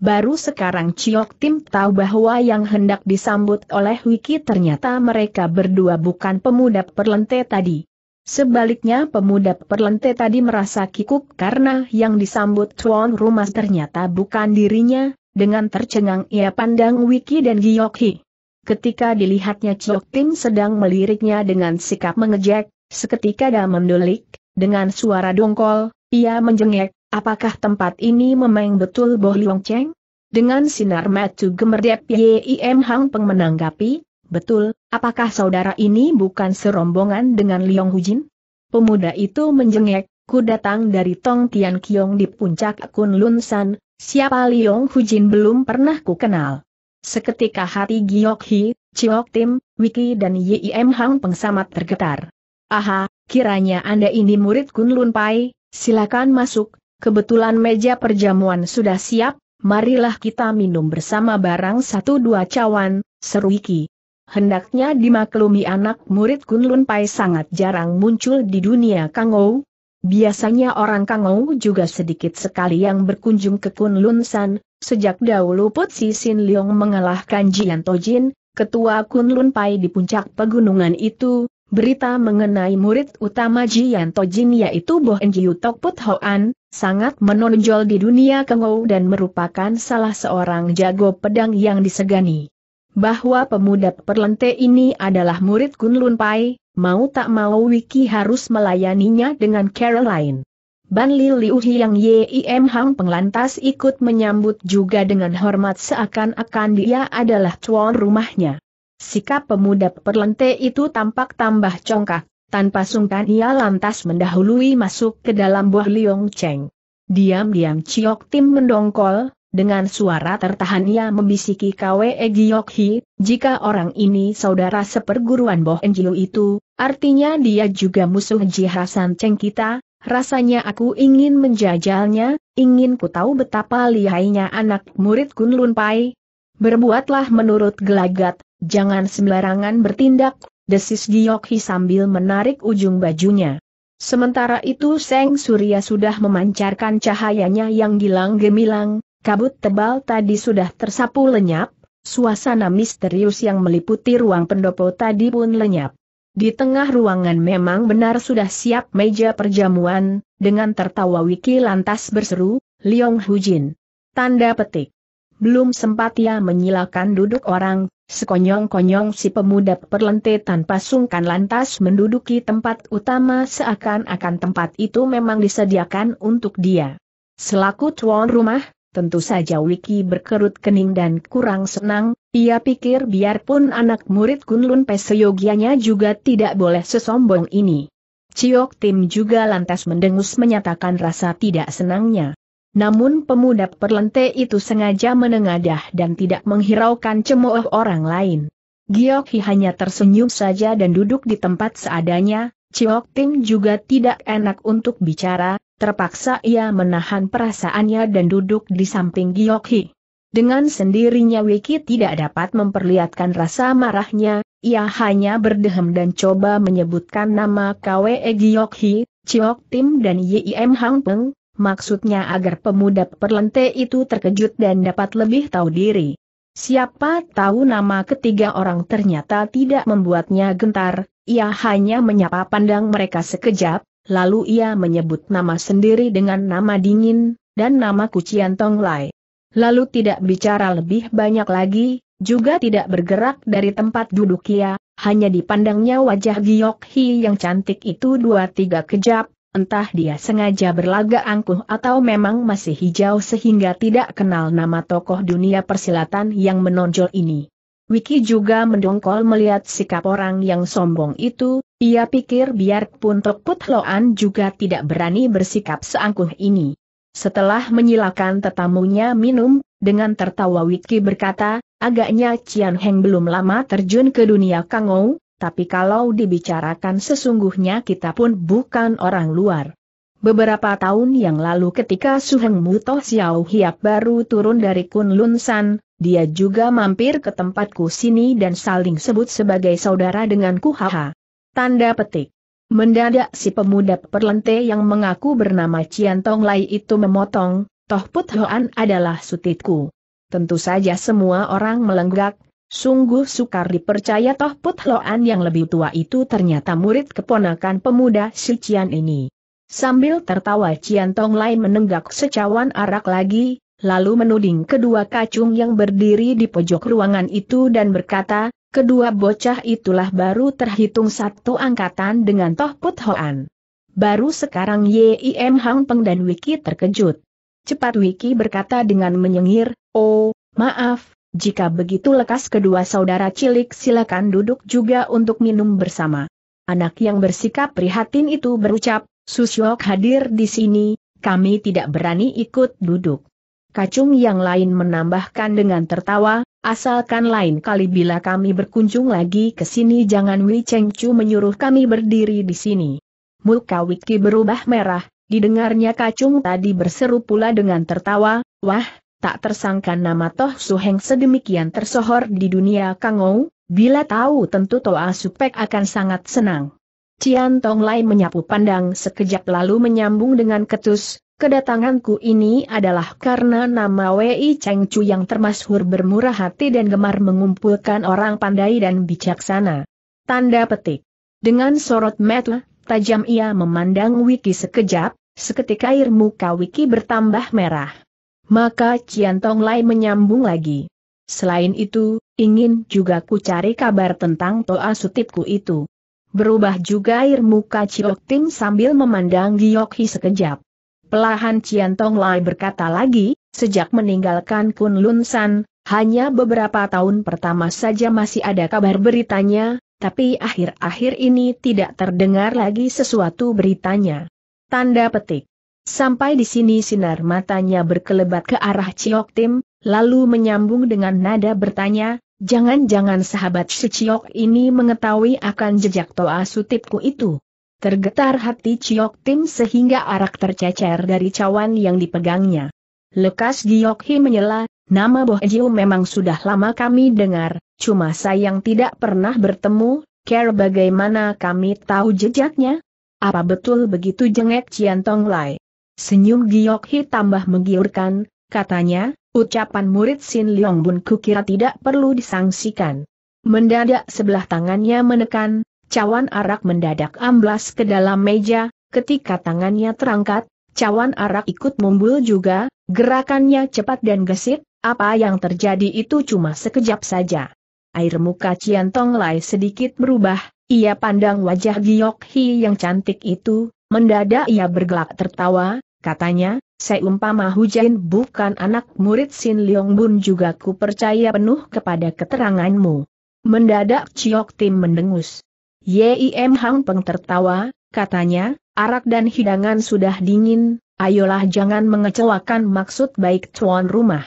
Baru sekarang Ciok Tim tahu bahwa yang hendak disambut oleh Wiki ternyata mereka berdua bukan pemuda perlente tadi. Sebaliknya pemuda perlente tadi merasa kikuk karena yang disambut tuan rumah ternyata bukan dirinya, dengan tercengang ia pandang Wiki dan Hi. Ketika dilihatnya Ciok Tim sedang meliriknya dengan sikap mengejek, seketika dia mendulik dengan suara dongkol, ia menjengek, Apakah tempat ini memang betul Boh Liong Cheng? Dengan sinar matu gemerdep Yim Hang Peng menanggapi, betul, apakah saudara ini bukan serombongan dengan Liong Hujin? Pemuda itu menjengek, ku datang dari Tong Tian Kiong di puncak Kun Lun San, siapa Liong Hujin belum pernah ku kenal. Seketika hati Giok Hi, Chiok Tim, Wiki dan Yim Hang Peng sama tergetar. Aha, kiranya Anda ini murid Kun Lun Pai, silakan masuk, kebetulan meja perjamuan sudah siap, marilah kita minum bersama barang satu dua cawan, seru Iki. Hendaknya dimaklumi anak murid Kunlun Pai sangat jarang muncul di dunia Kangou. Biasanya orang Kangou juga sedikit sekali yang berkunjung ke Kunlun San, sejak dahulu Put Sin Leong mengalahkan Jian Tojin, ketua Kunlun Pai di puncak pegunungan itu, Berita mengenai murid utama Jian Tojin yaitu Boh Enjiu Tok Put Hoan, sangat menonjol di dunia Kengou dan merupakan salah seorang jago pedang yang disegani. Bahwa pemuda perlente ini adalah murid Kunlun Pai, mau tak mau Wiki harus melayaninya dengan Caroline. Ban Li Liu Ye Yim Hang penglantas ikut menyambut juga dengan hormat seakan-akan dia adalah tuan rumahnya. Sikap pemuda perlente itu tampak tambah congkak, tanpa sungkan ia lantas mendahului masuk ke dalam buah Liong ceng. Diam-diam ciok Tim mendongkol, dengan suara tertahan ia membisiki Kwe Giok Hi, jika orang ini saudara seperguruan Boh Enjiu itu, artinya dia juga musuh Jihasan Cheng kita, rasanya aku ingin menjajalnya, ingin ku tahu betapa lihainya anak murid Kun Lun Pai. Berbuatlah menurut gelagat, Jangan sembarangan bertindak, desis Giyokhi sambil menarik ujung bajunya. Sementara itu Seng Surya sudah memancarkan cahayanya yang gilang gemilang, kabut tebal tadi sudah tersapu lenyap, suasana misterius yang meliputi ruang pendopo tadi pun lenyap. Di tengah ruangan memang benar sudah siap meja perjamuan, dengan tertawa Wiki lantas berseru, Liong Hujin. Tanda petik. Belum sempat ia menyilakan duduk orang, Sekonyong-konyong si pemuda perlente tanpa sungkan lantas menduduki tempat utama seakan-akan tempat itu memang disediakan untuk dia. Selaku tuan rumah, tentu saja Wiki berkerut kening dan kurang senang, ia pikir biarpun anak murid Kunlun Peseyogianya juga tidak boleh sesombong ini. Ciok Tim juga lantas mendengus menyatakan rasa tidak senangnya. Namun pemuda perlente itu sengaja menengadah dan tidak menghiraukan cemooh orang lain. Giok Hi hanya tersenyum saja dan duduk di tempat seadanya, Chiok Tim juga tidak enak untuk bicara, terpaksa ia menahan perasaannya dan duduk di samping Giok Hi. Dengan sendirinya Wiki tidak dapat memperlihatkan rasa marahnya, ia hanya berdehem dan coba menyebutkan nama Kwe Giok Hi, Chiok Tim dan Yim Hang Peng, Maksudnya agar pemuda perlente itu terkejut dan dapat lebih tahu diri. Siapa tahu nama ketiga orang ternyata tidak membuatnya gentar, ia hanya menyapa pandang mereka sekejap, lalu ia menyebut nama sendiri dengan nama dingin, dan nama kucian Tonglai. Lalu tidak bicara lebih banyak lagi, juga tidak bergerak dari tempat duduk ia, hanya dipandangnya wajah Giok Hi yang cantik itu dua tiga kejap, Entah dia sengaja berlagak angkuh atau memang masih hijau sehingga tidak kenal nama tokoh dunia persilatan yang menonjol ini. Wiki juga mendongkol melihat sikap orang yang sombong itu, ia pikir biarpun Tok Loan juga tidak berani bersikap seangkuh ini. Setelah menyilakan tetamunya minum, dengan tertawa Wiki berkata, agaknya Cian Heng belum lama terjun ke dunia Kangou, tapi kalau dibicarakan sesungguhnya kita pun bukan orang luar. Beberapa tahun yang lalu ketika Suheng Mutoh Xiao Hiap baru turun dari Kunlun San, dia juga mampir ke tempatku sini dan saling sebut sebagai saudara denganku haha. Tanda petik. Mendadak si pemuda perlente yang mengaku bernama Cian Tong Lai itu memotong, Toh Put Hoan adalah sutitku. Tentu saja semua orang melenggak, Sungguh sukar dipercaya Toh Put yang lebih tua itu ternyata murid keponakan pemuda si Cian ini. Sambil tertawa Cian Tong Lai menenggak secawan arak lagi, lalu menuding kedua kacung yang berdiri di pojok ruangan itu dan berkata, kedua bocah itulah baru terhitung satu angkatan dengan Toh Put Baru sekarang Yim Hang Peng dan Wiki terkejut. Cepat Wiki berkata dengan menyengir, Oh, maaf, jika begitu lekas kedua saudara cilik silakan duduk juga untuk minum bersama. Anak yang bersikap prihatin itu berucap, Susyok hadir di sini, kami tidak berani ikut duduk. Kacung yang lain menambahkan dengan tertawa, asalkan lain kali bila kami berkunjung lagi ke sini jangan Wei Cheng Chu menyuruh kami berdiri di sini. Muka Wiki berubah merah, didengarnya kacung tadi berseru pula dengan tertawa, wah, tak tersangka nama Toh Suheng sedemikian tersohor di dunia Kangou, bila tahu tentu Toa Supek akan sangat senang. Cian Tong Lai menyapu pandang sekejap lalu menyambung dengan ketus, kedatanganku ini adalah karena nama Wei Cheng Chu yang termasyhur bermurah hati dan gemar mengumpulkan orang pandai dan bijaksana. Tanda petik. Dengan sorot mata, tajam ia memandang Wiki sekejap, seketika air muka Wiki bertambah merah. Maka Cian Tong Lai menyambung lagi. Selain itu, ingin juga ku cari kabar tentang toa sutipku itu. Berubah juga air muka Ciok Tim sambil memandang Giok Hi sekejap. Pelahan Cian Tong Lai berkata lagi, sejak meninggalkan Kun Lun San, hanya beberapa tahun pertama saja masih ada kabar beritanya, tapi akhir-akhir ini tidak terdengar lagi sesuatu beritanya. Tanda petik. Sampai di sini sinar matanya berkelebat ke arah Ciok Tim, lalu menyambung dengan nada bertanya, jangan-jangan sahabat si Ciok ini mengetahui akan jejak Toa Sutipku itu. Tergetar hati Ciok Tim sehingga arak tercecer dari cawan yang dipegangnya. Lekas Giok Hi menyela, nama Boh Jiu memang sudah lama kami dengar, cuma sayang tidak pernah bertemu, care bagaimana kami tahu jejaknya? Apa betul begitu jengek Cian Tong Lai? Senyum Giok Hi tambah menggiurkan, katanya, ucapan murid Sin Leong Bun kukira tidak perlu disangsikan. Mendadak sebelah tangannya menekan, cawan arak mendadak amblas ke dalam meja, ketika tangannya terangkat, cawan arak ikut mumbul juga, gerakannya cepat dan gesit, apa yang terjadi itu cuma sekejap saja. Air muka Cian Tong Lai sedikit berubah, ia pandang wajah Giok Hi yang cantik itu, mendadak ia bergelak tertawa, Katanya, seumpama Hujain bukan anak murid Sin Leong Bun juga ku percaya penuh kepada keteranganmu. Mendadak Chiok Tim mendengus. Yim Hang Peng tertawa, katanya, arak dan hidangan sudah dingin, ayolah jangan mengecewakan maksud baik tuan rumah.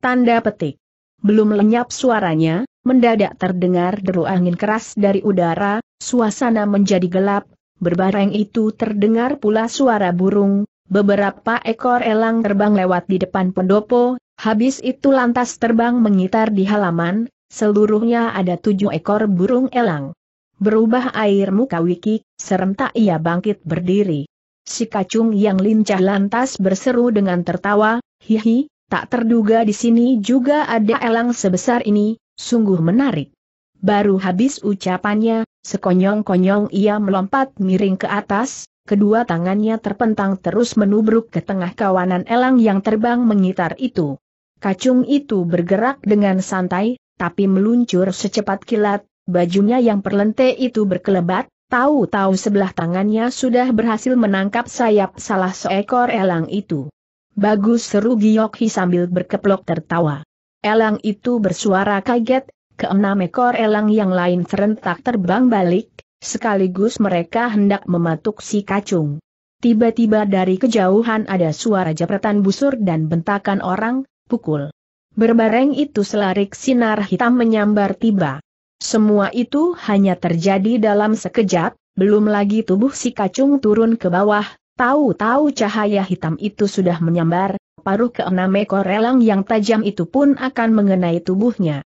Tanda petik. Belum lenyap suaranya, mendadak terdengar deru angin keras dari udara, suasana menjadi gelap, berbareng itu terdengar pula suara burung, Beberapa ekor elang terbang lewat di depan pendopo, habis itu lantas terbang mengitar di halaman, seluruhnya ada tujuh ekor burung elang. Berubah air muka Wiki, serentak ia bangkit berdiri. Si kacung yang lincah lantas berseru dengan tertawa, hihi, tak terduga di sini juga ada elang sebesar ini, sungguh menarik. Baru habis ucapannya, sekonyong-konyong ia melompat miring ke atas, kedua tangannya terpentang terus menubruk ke tengah kawanan elang yang terbang mengitar itu. Kacung itu bergerak dengan santai, tapi meluncur secepat kilat, bajunya yang perlente itu berkelebat, tahu-tahu sebelah tangannya sudah berhasil menangkap sayap salah seekor elang itu. Bagus seru Giyokhi sambil berkeplok tertawa. Elang itu bersuara kaget, keenam ekor elang yang lain serentak terbang balik, Sekaligus mereka hendak mematuk si kacung. Tiba-tiba dari kejauhan ada suara jepretan busur dan bentakan orang, pukul. Berbareng itu selarik sinar hitam menyambar tiba. Semua itu hanya terjadi dalam sekejap, belum lagi tubuh si kacung turun ke bawah, tahu-tahu cahaya hitam itu sudah menyambar, paruh keenam ekor elang yang tajam itu pun akan mengenai tubuhnya.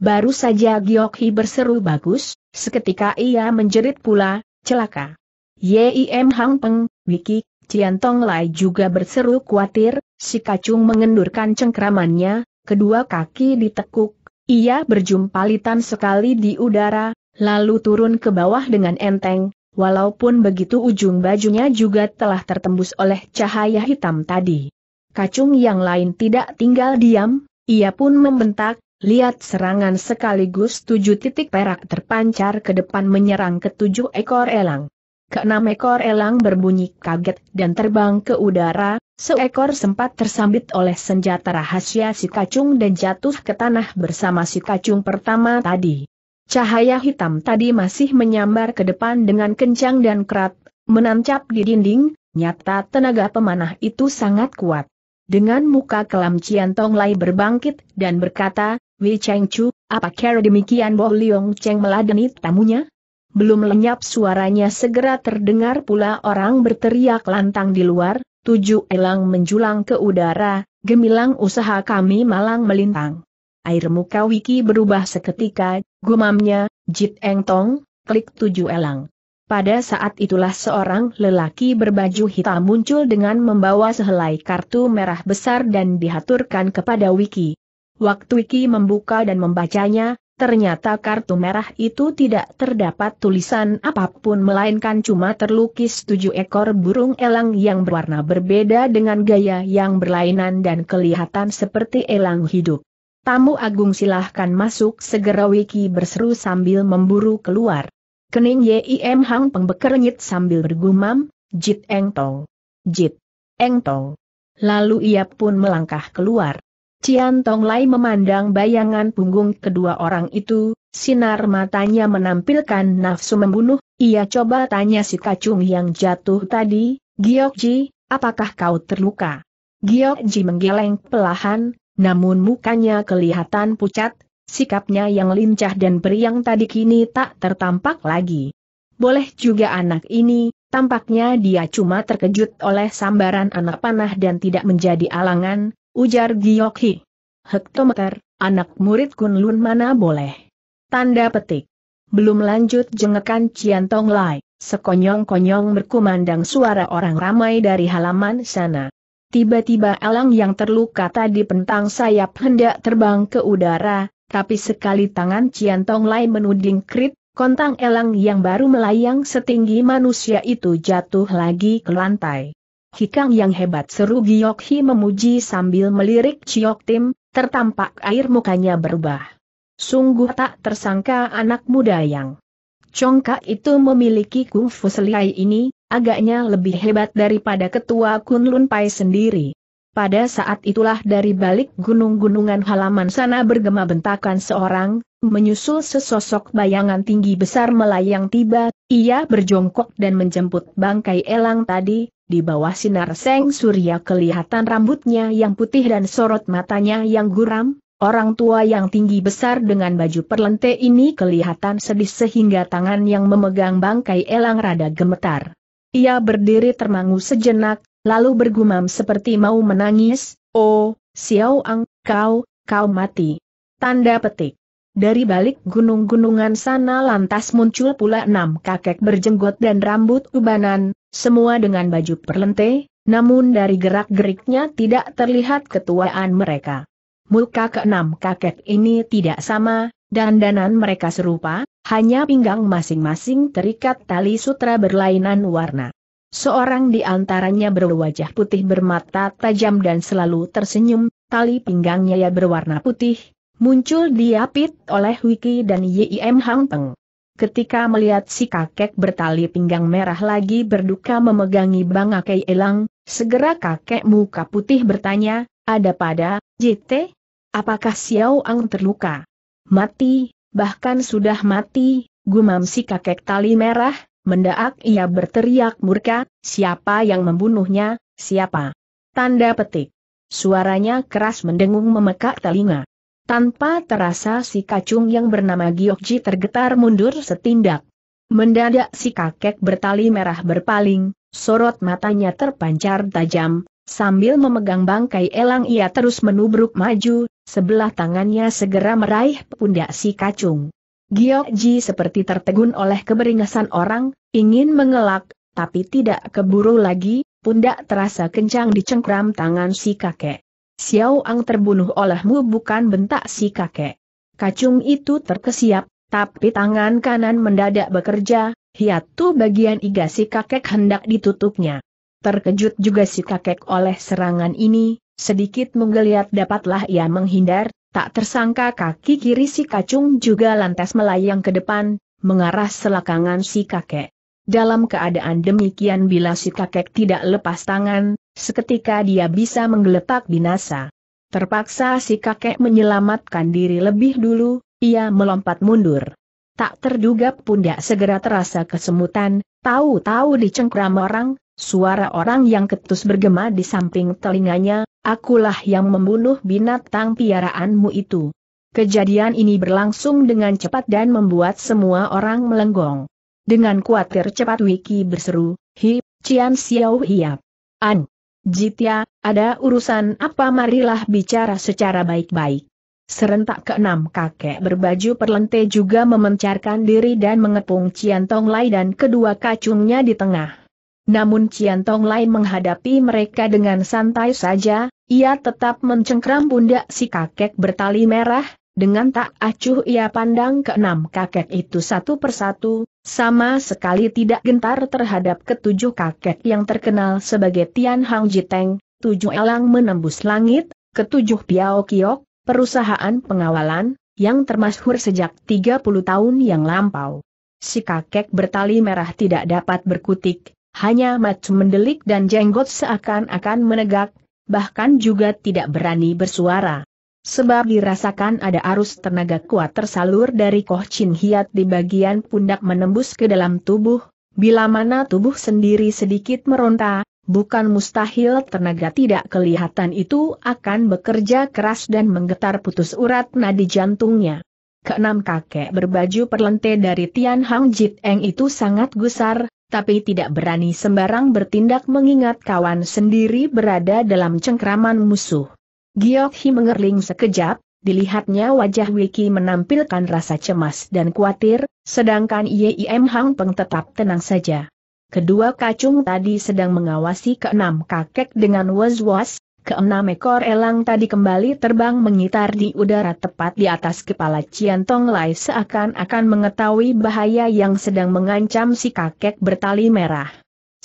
Baru saja Giokhi berseru bagus, seketika ia menjerit pula, celaka. Yim Hang Peng, Wiki, Cian Tong Lai juga berseru khawatir, si kacung mengendurkan cengkramannya, kedua kaki ditekuk, ia berjumpalitan sekali di udara, lalu turun ke bawah dengan enteng, walaupun begitu ujung bajunya juga telah tertembus oleh cahaya hitam tadi. Kacung yang lain tidak tinggal diam, ia pun membentak, Lihat serangan sekaligus tujuh titik perak terpancar ke depan menyerang ketujuh ekor elang. Keenam ekor elang berbunyi kaget dan terbang ke udara, seekor sempat tersambit oleh senjata rahasia si kacung dan jatuh ke tanah bersama si kacung pertama tadi. Cahaya hitam tadi masih menyambar ke depan dengan kencang dan kerat, menancap di dinding, nyata tenaga pemanah itu sangat kuat. Dengan muka kelam Cian Tong Lai berbangkit dan berkata, Wei Cheng Chu, apa kira demikian Bo Liong Cheng meladeni tamunya? Belum lenyap suaranya segera terdengar pula orang berteriak lantang di luar, tujuh elang menjulang ke udara, gemilang usaha kami malang melintang. Air muka Wiki berubah seketika, gumamnya, Jit Eng Tong, klik tujuh elang. Pada saat itulah seorang lelaki berbaju hitam muncul dengan membawa sehelai kartu merah besar dan dihaturkan kepada Wiki. Waktu Iki membuka dan membacanya, ternyata kartu merah itu tidak terdapat tulisan apapun melainkan cuma terlukis tujuh ekor burung elang yang berwarna berbeda dengan gaya yang berlainan dan kelihatan seperti elang hidup. Tamu agung silahkan masuk segera Wiki berseru sambil memburu keluar. Kening Yim Hang pengbekernyit sambil bergumam, Jit Eng Tong. Jit. Eng Tong. Lalu ia pun melangkah keluar. Cian Tong Lai memandang bayangan punggung kedua orang itu, sinar matanya menampilkan nafsu membunuh, ia coba tanya si kacung yang jatuh tadi, Ji, apakah kau terluka? Ji menggeleng pelahan, namun mukanya kelihatan pucat, sikapnya yang lincah dan beriang tadi kini tak tertampak lagi. Boleh juga anak ini, tampaknya dia cuma terkejut oleh sambaran anak panah dan tidak menjadi alangan, ujar Giyoki. Hektometer, anak murid Kunlun mana boleh. Tanda petik. Belum lanjut jengekan Tong Lai, sekonyong-konyong berkumandang suara orang ramai dari halaman sana. Tiba-tiba elang yang terluka tadi pentang sayap hendak terbang ke udara, tapi sekali tangan Cian Tong Lai menuding krit, kontang elang yang baru melayang setinggi manusia itu jatuh lagi ke lantai. Hikang yang hebat seru Giokhi memuji sambil melirik Chiok Tim, tertampak air mukanya berubah. Sungguh tak tersangka anak muda yang congkak itu memiliki kungfu selai ini, agaknya lebih hebat daripada ketua Kunlun Pai sendiri. Pada saat itulah dari balik gunung-gunungan halaman sana bergema bentakan seorang, menyusul sesosok bayangan tinggi besar melayang tiba, ia berjongkok dan menjemput bangkai elang tadi, di bawah sinar seng surya kelihatan rambutnya yang putih dan sorot matanya yang guram, orang tua yang tinggi besar dengan baju perlente ini kelihatan sedih sehingga tangan yang memegang bangkai elang rada gemetar. Ia berdiri termangu sejenak, lalu bergumam seperti mau menangis, Oh, Xiao Ang, kau, kau mati. Tanda petik. Dari balik gunung-gunungan sana lantas muncul pula enam kakek berjenggot dan rambut ubanan, semua dengan baju perlente, namun dari gerak-geriknya tidak terlihat ketuaan mereka. Muka keenam kakek ini tidak sama, dandanan mereka serupa, hanya pinggang masing-masing terikat tali sutra berlainan warna. Seorang di antaranya berwajah putih bermata tajam dan selalu tersenyum, tali pinggangnya ya berwarna putih, muncul diapit oleh Wiki dan Yim Hang Peng. Ketika melihat si kakek bertali pinggang merah lagi berduka memegangi Bang Elang, segera kakek muka putih bertanya, ada pada, JT? Apakah Xiao Ang terluka? Mati, bahkan sudah mati, gumam si kakek tali merah, mendaak ia berteriak murka, siapa yang membunuhnya, siapa? Tanda petik. Suaranya keras mendengung memekak telinga. Tanpa terasa si kacung yang bernama Giokji tergetar mundur setindak. Mendadak si kakek bertali merah berpaling, sorot matanya terpancar tajam, Sambil memegang bangkai elang ia terus menubruk maju, sebelah tangannya segera meraih pundak si kacung. Giokji seperti tertegun oleh keberingasan orang, ingin mengelak, tapi tidak keburu lagi, pundak terasa kencang dicengkram tangan si kakek. Xiao Ang terbunuh olehmu bukan bentak si kakek. Kacung itu terkesiap, tapi tangan kanan mendadak bekerja, hiatu bagian iga si kakek hendak ditutupnya. Terkejut juga si kakek oleh serangan ini, sedikit menggeliat dapatlah ia menghindar, tak tersangka kaki kiri si kacung juga lantas melayang ke depan, mengarah selakangan si kakek. Dalam keadaan demikian bila si kakek tidak lepas tangan, seketika dia bisa menggeletak binasa. Terpaksa si kakek menyelamatkan diri lebih dulu, ia melompat mundur. Tak terduga pundak segera terasa kesemutan, tahu-tahu dicengkram orang, suara orang yang ketus bergema di samping telinganya, akulah yang membunuh binatang piaraanmu itu. Kejadian ini berlangsung dengan cepat dan membuat semua orang melenggong. Dengan kuatir cepat Wiki berseru, Hi, Cian Xiao Hiap. An. Jitya, ada urusan apa marilah bicara secara baik-baik. Serentak keenam kakek berbaju perlente juga memencarkan diri dan mengepung Cian Tong Lai dan kedua kacungnya di tengah. Namun Cian Tong Lai menghadapi mereka dengan santai saja, ia tetap mencengkram bunda si kakek bertali merah, dengan tak acuh ia pandang keenam kakek itu satu persatu, sama sekali tidak gentar terhadap ketujuh kakek yang terkenal sebagai Tian Hang Jiteng, tujuh elang menembus langit, ketujuh Piao Kiok, perusahaan pengawalan, yang termasyhur sejak 30 tahun yang lampau. Si kakek bertali merah tidak dapat berkutik, hanya macu mendelik dan jenggot seakan-akan menegak, bahkan juga tidak berani bersuara. Sebab dirasakan ada arus tenaga kuat tersalur dari Koh Chin Hiat di bagian pundak menembus ke dalam tubuh, bila mana tubuh sendiri sedikit meronta, bukan mustahil tenaga tidak kelihatan itu akan bekerja keras dan menggetar putus urat nadi jantungnya. Keenam kakek berbaju perlente dari Tian Hang Jit Eng itu sangat gusar, tapi tidak berani sembarang bertindak mengingat kawan sendiri berada dalam cengkraman musuh. Hi mengerling sekejap, dilihatnya wajah Wiki menampilkan rasa cemas dan khawatir, sedangkan Yim Hang Peng tetap tenang saja. Kedua kacung tadi sedang mengawasi keenam kakek dengan was-was, keenam ekor elang tadi kembali terbang mengitar di udara tepat di atas kepala Cian Tong Lai seakan-akan mengetahui bahaya yang sedang mengancam si kakek bertali merah.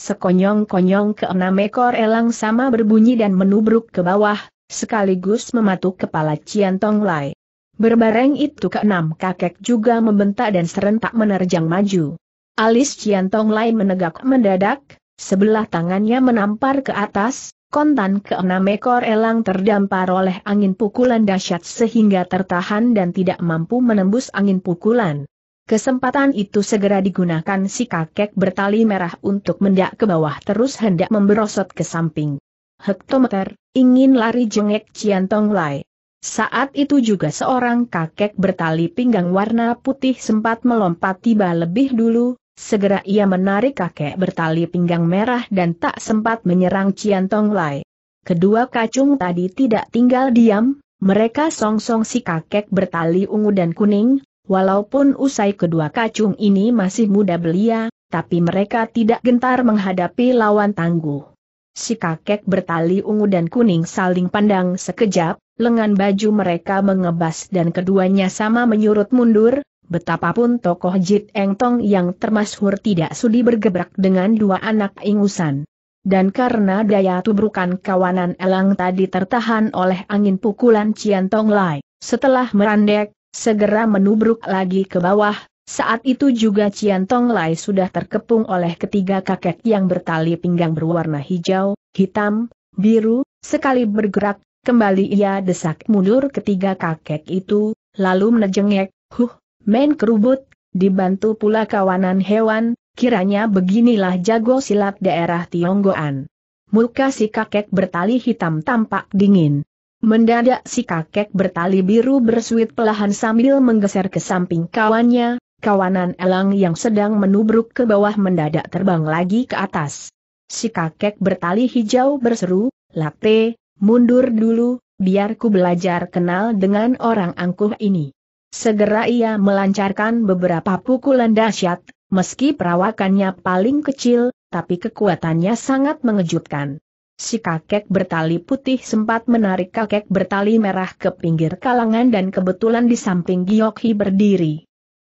Sekonyong-konyong keenam ekor elang sama berbunyi dan menubruk ke bawah, sekaligus mematuk kepala Cian Tong Lai. Berbareng itu keenam kakek juga membentak dan serentak menerjang maju. Alis Cian Tong Lai menegak mendadak, sebelah tangannya menampar ke atas, kontan keenam ekor elang terdampar oleh angin pukulan dahsyat sehingga tertahan dan tidak mampu menembus angin pukulan. Kesempatan itu segera digunakan si kakek bertali merah untuk mendak ke bawah terus hendak memberosot ke samping hektometer, ingin lari jengek Cian Tong Lai. Saat itu juga seorang kakek bertali pinggang warna putih sempat melompat tiba lebih dulu, segera ia menarik kakek bertali pinggang merah dan tak sempat menyerang Cian Tong Lai. Kedua kacung tadi tidak tinggal diam, mereka songsong -song si kakek bertali ungu dan kuning, walaupun usai kedua kacung ini masih muda belia, tapi mereka tidak gentar menghadapi lawan tangguh. Si kakek bertali ungu dan kuning saling pandang sekejap, lengan baju mereka mengebas dan keduanya sama menyurut mundur, betapapun tokoh Jit Eng Tong yang termasyhur tidak sudi bergebrak dengan dua anak ingusan. Dan karena daya tubrukan kawanan elang tadi tertahan oleh angin pukulan Cian Tong Lai, setelah merandek, segera menubruk lagi ke bawah, saat itu juga Cian Tong Lai sudah terkepung oleh ketiga kakek yang bertali pinggang berwarna hijau, hitam, biru, sekali bergerak, kembali ia desak mundur ketiga kakek itu, lalu menjengek, huh, main kerubut, dibantu pula kawanan hewan, kiranya beginilah jago silat daerah Tionggoan. Muka si kakek bertali hitam tampak dingin. Mendadak si kakek bertali biru bersuit pelahan sambil menggeser ke samping kawannya, Kawanan elang yang sedang menubruk ke bawah mendadak terbang lagi ke atas. Si kakek bertali hijau berseru, Latte, mundur dulu, biar ku belajar kenal dengan orang angkuh ini. Segera ia melancarkan beberapa pukulan dahsyat, meski perawakannya paling kecil, tapi kekuatannya sangat mengejutkan. Si kakek bertali putih sempat menarik kakek bertali merah ke pinggir kalangan dan kebetulan di samping Giokhi berdiri.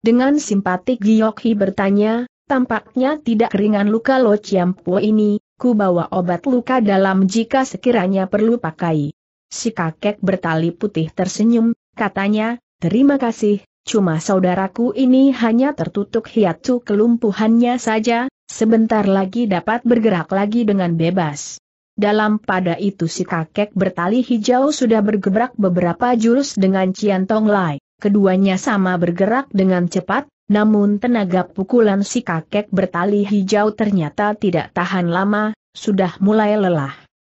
Dengan simpatik Hi bertanya, tampaknya tidak ringan luka Lo Chiampo ini, ku bawa obat luka dalam jika sekiranya perlu pakai. Si kakek bertali putih tersenyum, katanya, terima kasih, cuma saudaraku ini hanya tertutup hiatu kelumpuhannya saja, sebentar lagi dapat bergerak lagi dengan bebas. Dalam pada itu si kakek bertali hijau sudah bergebrak beberapa jurus dengan cian tong Lai keduanya sama bergerak dengan cepat, namun tenaga pukulan si kakek bertali hijau ternyata tidak tahan lama, sudah mulai lelah.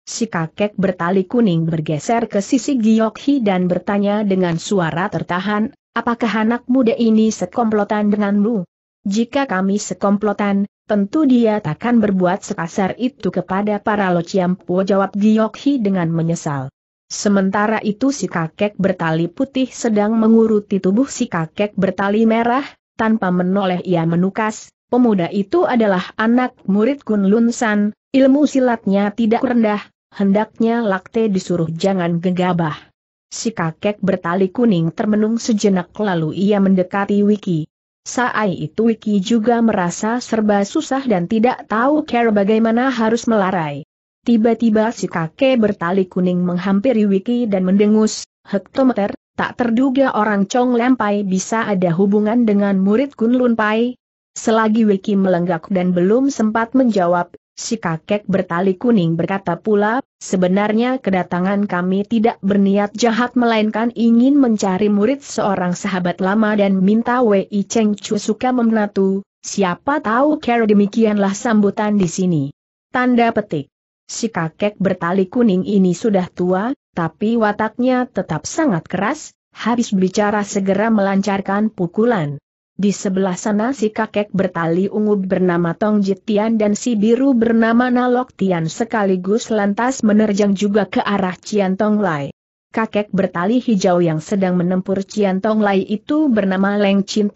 Si kakek bertali kuning bergeser ke sisi Giokhi dan bertanya dengan suara tertahan, apakah anak muda ini sekomplotan denganmu? Jika kami sekomplotan, tentu dia takkan berbuat sekasar itu kepada para lociampu jawab Giokhi dengan menyesal. Sementara itu si kakek bertali putih sedang menguruti tubuh si kakek bertali merah, tanpa menoleh ia menukas, pemuda itu adalah anak murid Kun Lun San, ilmu silatnya tidak rendah, hendaknya Lakte disuruh jangan gegabah. Si kakek bertali kuning termenung sejenak lalu ia mendekati Wiki. Saat itu Wiki juga merasa serba susah dan tidak tahu cara bagaimana harus melarai. Tiba-tiba si kakek bertali kuning menghampiri Wiki dan mendengus, hektometer, tak terduga orang cong Lempai bisa ada hubungan dengan murid kunlunpai. Pai. Selagi Wiki melenggak dan belum sempat menjawab, si kakek bertali kuning berkata pula, sebenarnya kedatangan kami tidak berniat jahat melainkan ingin mencari murid seorang sahabat lama dan minta Wei Cheng Chu suka memenatu, siapa tahu kira demikianlah sambutan di sini. Tanda petik. Si kakek bertali kuning ini sudah tua, tapi wataknya tetap sangat keras, habis bicara segera melancarkan pukulan. Di sebelah sana si kakek bertali ungu bernama Tong Jitian dan si biru bernama Nalok Tian sekaligus lantas menerjang juga ke arah Cian Tong Lai. Kakek bertali hijau yang sedang menempur Cian Tong Lai itu bernama Leng Chin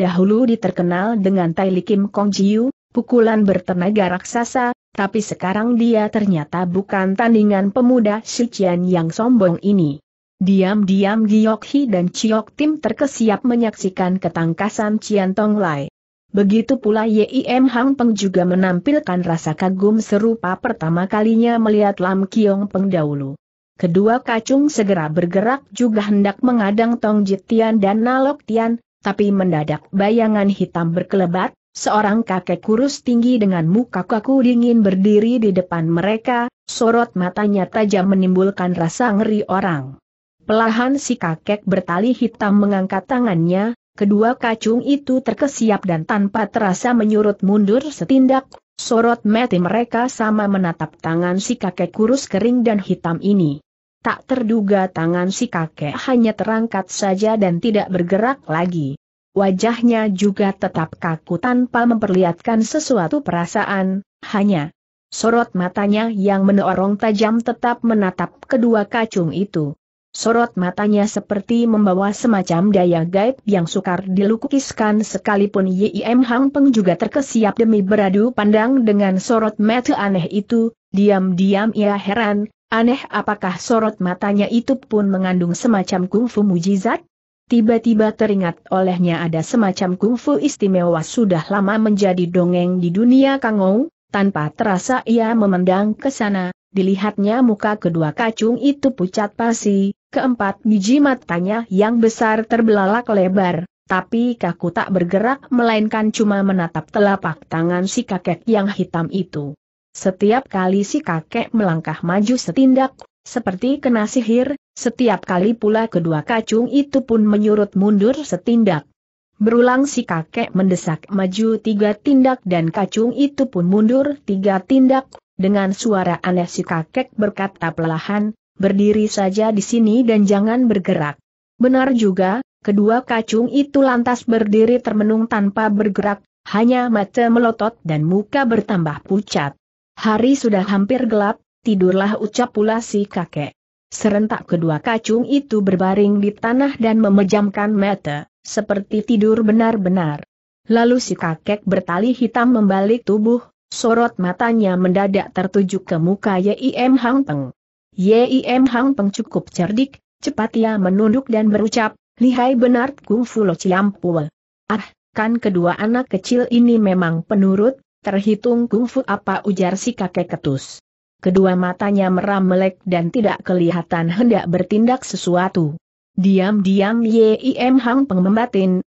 dahulu diterkenal dengan Tai Kim Kong Jiu, pukulan bertenaga raksasa, tapi sekarang dia ternyata bukan tandingan pemuda Shichian yang sombong ini. Diam-diam Giok Hi dan Chiok Tim terkesiap menyaksikan ketangkasan Cian Tong Lai. Begitu pula Yim Hang Peng juga menampilkan rasa kagum serupa pertama kalinya melihat Lam Kiong Peng dahulu. Kedua kacung segera bergerak juga hendak mengadang Tong Jitian dan Nalok Tian, tapi mendadak bayangan hitam berkelebat, seorang kakek kurus tinggi dengan muka kaku dingin berdiri di depan mereka, sorot matanya tajam menimbulkan rasa ngeri orang. Pelahan si kakek bertali hitam mengangkat tangannya, kedua kacung itu terkesiap dan tanpa terasa menyurut mundur setindak, sorot mati mereka sama menatap tangan si kakek kurus kering dan hitam ini. Tak terduga tangan si kakek hanya terangkat saja dan tidak bergerak lagi wajahnya juga tetap kaku tanpa memperlihatkan sesuatu perasaan, hanya sorot matanya yang menorong tajam tetap menatap kedua kacung itu. Sorot matanya seperti membawa semacam daya gaib yang sukar dilukiskan sekalipun Yim Hang Peng juga terkesiap demi beradu pandang dengan sorot mata aneh itu, diam-diam ia heran, aneh apakah sorot matanya itu pun mengandung semacam kungfu mujizat? Tiba-tiba teringat olehnya ada semacam kungfu istimewa sudah lama menjadi dongeng di dunia Kangou, tanpa terasa ia memendang ke sana, dilihatnya muka kedua kacung itu pucat pasi, keempat biji matanya yang besar terbelalak lebar, tapi kaku tak bergerak melainkan cuma menatap telapak tangan si kakek yang hitam itu. Setiap kali si kakek melangkah maju setindak, seperti kena sihir, setiap kali pula kedua kacung itu pun menyurut mundur setindak. Berulang si kakek mendesak maju tiga tindak dan kacung itu pun mundur tiga tindak, dengan suara aneh si kakek berkata perlahan, berdiri saja di sini dan jangan bergerak. Benar juga, kedua kacung itu lantas berdiri termenung tanpa bergerak, hanya mata melotot dan muka bertambah pucat. Hari sudah hampir gelap, tidurlah ucap pula si kakek. Serentak kedua kacung itu berbaring di tanah dan memejamkan mata, seperti tidur benar-benar. Lalu si kakek bertali hitam membalik tubuh, sorot matanya mendadak tertuju ke muka Yim Hang Peng. Yim Hang Peng cukup cerdik, cepat ia menunduk dan berucap, lihai benar kungfu lo ciampul. Ah, kan kedua anak kecil ini memang penurut, terhitung kungfu apa ujar si kakek ketus kedua matanya meram melek dan tidak kelihatan hendak bertindak sesuatu. Diam-diam Yim Hang Peng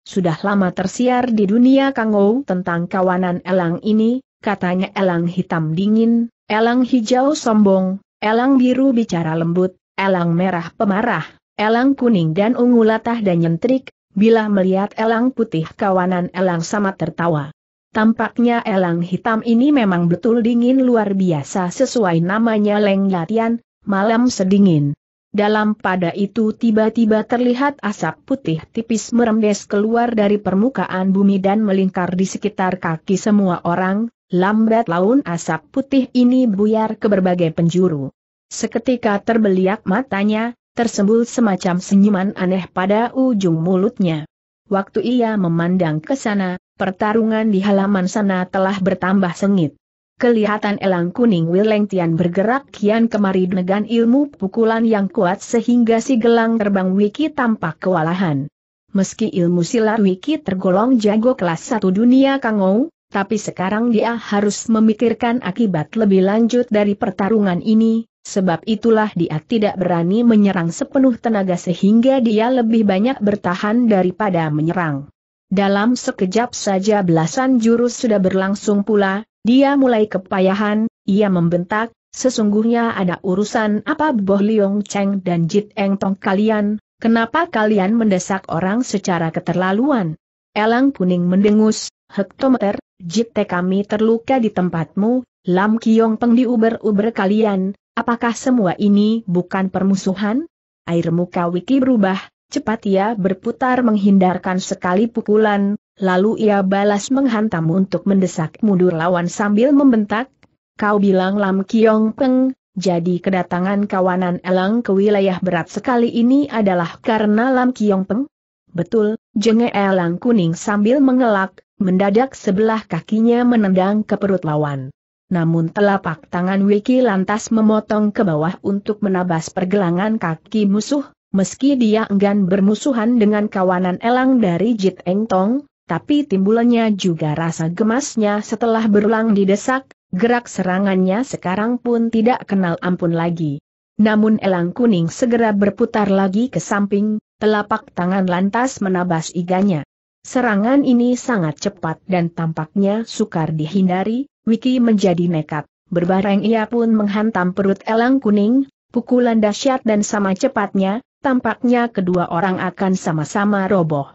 sudah lama tersiar di dunia Kangou tentang kawanan elang ini, katanya elang hitam dingin, elang hijau sombong, elang biru bicara lembut, elang merah pemarah, elang kuning dan ungu latah dan nyentrik, bila melihat elang putih kawanan elang sama tertawa. Tampaknya elang hitam ini memang betul dingin luar biasa sesuai namanya Leng Yatian, malam sedingin. Dalam pada itu tiba-tiba terlihat asap putih tipis merembes keluar dari permukaan bumi dan melingkar di sekitar kaki semua orang, lambat laun asap putih ini buyar ke berbagai penjuru. Seketika terbeliak matanya, tersembul semacam senyuman aneh pada ujung mulutnya. Waktu ia memandang ke sana, pertarungan di halaman sana telah bertambah sengit. Kelihatan elang kuning Wileng Tian bergerak kian kemari dengan ilmu pukulan yang kuat sehingga si gelang terbang Wiki tampak kewalahan. Meski ilmu silat Wiki tergolong jago kelas satu dunia Kangou, tapi sekarang dia harus memikirkan akibat lebih lanjut dari pertarungan ini, sebab itulah dia tidak berani menyerang sepenuh tenaga sehingga dia lebih banyak bertahan daripada menyerang. Dalam sekejap saja belasan jurus sudah berlangsung pula, dia mulai kepayahan, ia membentak, sesungguhnya ada urusan apa Boh Liong Cheng dan Jit Eng Tong kalian, kenapa kalian mendesak orang secara keterlaluan? Elang kuning mendengus, hektometer, Jit Te kami terluka di tempatmu, Lam Kiong Peng diuber-uber kalian, apakah semua ini bukan permusuhan? Air muka Wiki berubah, Cepat ia berputar menghindarkan sekali pukulan, lalu ia balas menghantam untuk mendesak mundur lawan sambil membentak, Kau bilang Lam Kiong Peng, jadi kedatangan kawanan Elang ke wilayah berat sekali ini adalah karena Lam Kiong Peng? Betul, jenge Elang kuning sambil mengelak, mendadak sebelah kakinya menendang ke perut lawan. Namun telapak tangan Wiki lantas memotong ke bawah untuk menabas pergelangan kaki musuh, Meski dia enggan bermusuhan dengan kawanan elang dari Jit Eng Tong, tapi timbulannya juga rasa gemasnya setelah berulang didesak, gerak serangannya sekarang pun tidak kenal ampun lagi. Namun elang kuning segera berputar lagi ke samping, telapak tangan lantas menabas iganya. Serangan ini sangat cepat dan tampaknya sukar dihindari, Wiki menjadi nekat, berbareng ia pun menghantam perut elang kuning, pukulan dahsyat dan sama cepatnya, tampaknya kedua orang akan sama-sama roboh.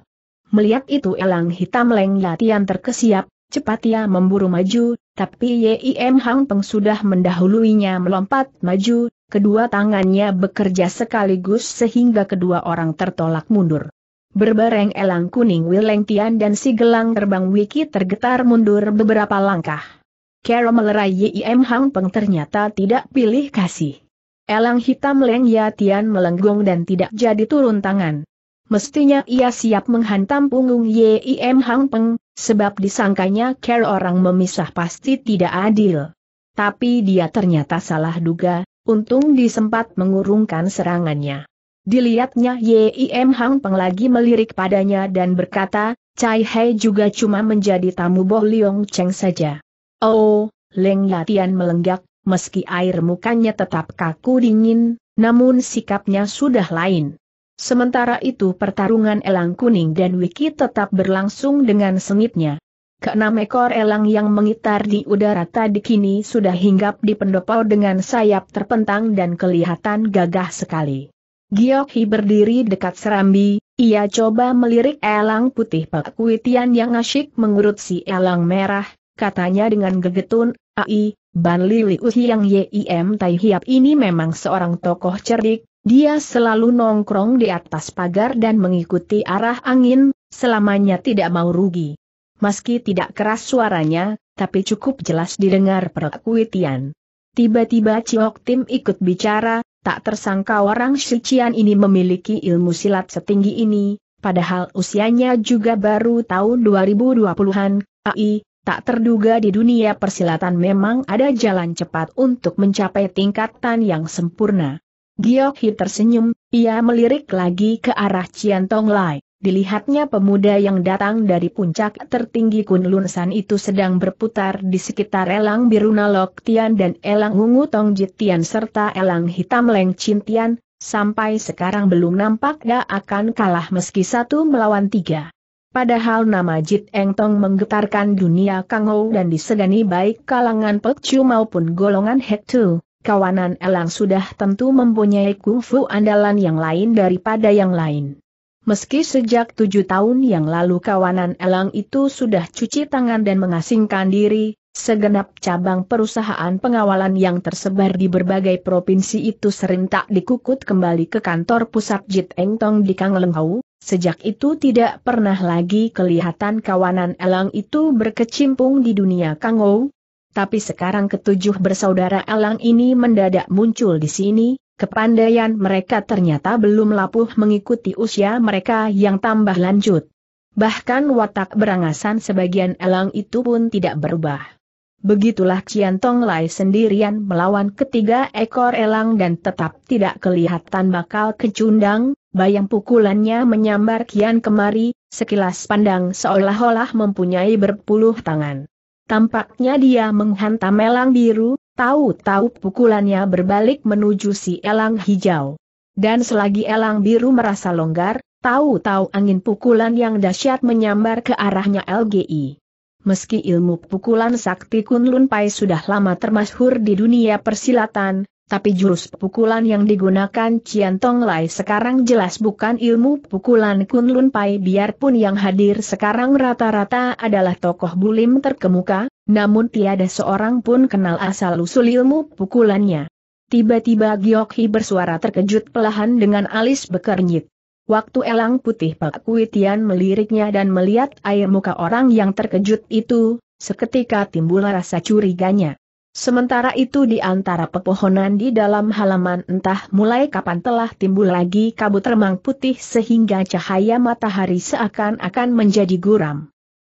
Melihat itu elang hitam Leng latihan terkesiap, cepat ia memburu maju, tapi Yim Hang Peng sudah mendahuluinya melompat maju, kedua tangannya bekerja sekaligus sehingga kedua orang tertolak mundur. Berbareng elang kuning Wileng Tian dan si gelang terbang Wiki tergetar mundur beberapa langkah. Carol melerai Yim Hang Peng ternyata tidak pilih kasih. Elang hitam Leng Yatian melenggong dan tidak jadi turun tangan. Mestinya ia siap menghantam punggung Yim Hang Peng, sebab disangkanya care orang memisah pasti tidak adil. Tapi dia ternyata salah duga, untung disempat mengurungkan serangannya. Dilihatnya Yim Hang Peng lagi melirik padanya dan berkata, Cai Hei juga cuma menjadi tamu Boh Liong Cheng saja. Oh, Leng Yatian melenggak, meski air mukanya tetap kaku dingin, namun sikapnya sudah lain. Sementara itu pertarungan elang kuning dan wiki tetap berlangsung dengan sengitnya. Keenam ekor elang yang mengitar di udara tadi kini sudah hinggap di pendopo dengan sayap terpentang dan kelihatan gagah sekali. Giokhi berdiri dekat serambi, ia coba melirik elang putih pekuitian yang asyik mengurut si elang merah, katanya dengan gegetun, Ai, Ban Lilius yang Yim Tai Hiap ini memang seorang tokoh cerdik, dia selalu nongkrong di atas pagar dan mengikuti arah angin, selamanya tidak mau rugi. Meski tidak keras suaranya, tapi cukup jelas didengar perkuitian. Tiba-tiba Ciok Tim ikut bicara, tak tersangka orang Shician ini memiliki ilmu silat setinggi ini, padahal usianya juga baru tahun 2020-an, AI, Tak terduga di dunia persilatan memang ada jalan cepat untuk mencapai tingkatan yang sempurna. Giok tersenyum, ia melirik lagi ke arah Cian Tong Lai. Dilihatnya pemuda yang datang dari puncak tertinggi Kunlun San itu sedang berputar di sekitar elang biru Nalok Tian dan elang ungu Tong Jit Tian serta elang hitam Leng Chin sampai sekarang belum nampak dia akan kalah meski satu melawan tiga. Padahal nama Jit Eng Tong menggetarkan dunia Kangou dan disegani baik kalangan Chu maupun golongan Tu. kawanan Elang sudah tentu mempunyai kungfu andalan yang lain daripada yang lain. Meski sejak tujuh tahun yang lalu kawanan Elang itu sudah cuci tangan dan mengasingkan diri, segenap cabang perusahaan pengawalan yang tersebar di berbagai provinsi itu serentak dikukut kembali ke kantor pusat Jit Eng Tong di Kang Lenghau, Sejak itu tidak pernah lagi kelihatan kawanan Elang itu berkecimpung di dunia Kangou. Tapi sekarang ketujuh bersaudara Elang ini mendadak muncul di sini, kepandaian mereka ternyata belum lapuh mengikuti usia mereka yang tambah lanjut. Bahkan watak berangasan sebagian Elang itu pun tidak berubah. Begitulah Cian Tong Lai sendirian melawan ketiga ekor elang dan tetap tidak kelihatan bakal kecundang, Bayang pukulannya menyambar kian kemari, sekilas pandang seolah-olah mempunyai berpuluh tangan. Tampaknya dia menghantam elang biru, tahu-tahu pukulannya berbalik menuju si elang hijau. Dan selagi elang biru merasa longgar, tahu-tahu angin pukulan yang dahsyat menyambar ke arahnya LGI. Meski ilmu pukulan sakti Kunlun Pai sudah lama termasyhur di dunia persilatan, tapi jurus pukulan yang digunakan Cian Tong Lai sekarang jelas bukan ilmu pukulan Kun Lun Pai biarpun yang hadir sekarang rata-rata adalah tokoh bulim terkemuka, namun tiada seorang pun kenal asal-usul ilmu pukulannya. Tiba-tiba Giok Hi bersuara terkejut pelahan dengan alis bekernyit. Waktu elang putih Pak Kui Tian meliriknya dan melihat air muka orang yang terkejut itu, seketika timbul rasa curiganya. Sementara itu di antara pepohonan di dalam halaman entah mulai kapan telah timbul lagi kabut remang putih sehingga cahaya matahari seakan-akan menjadi guram.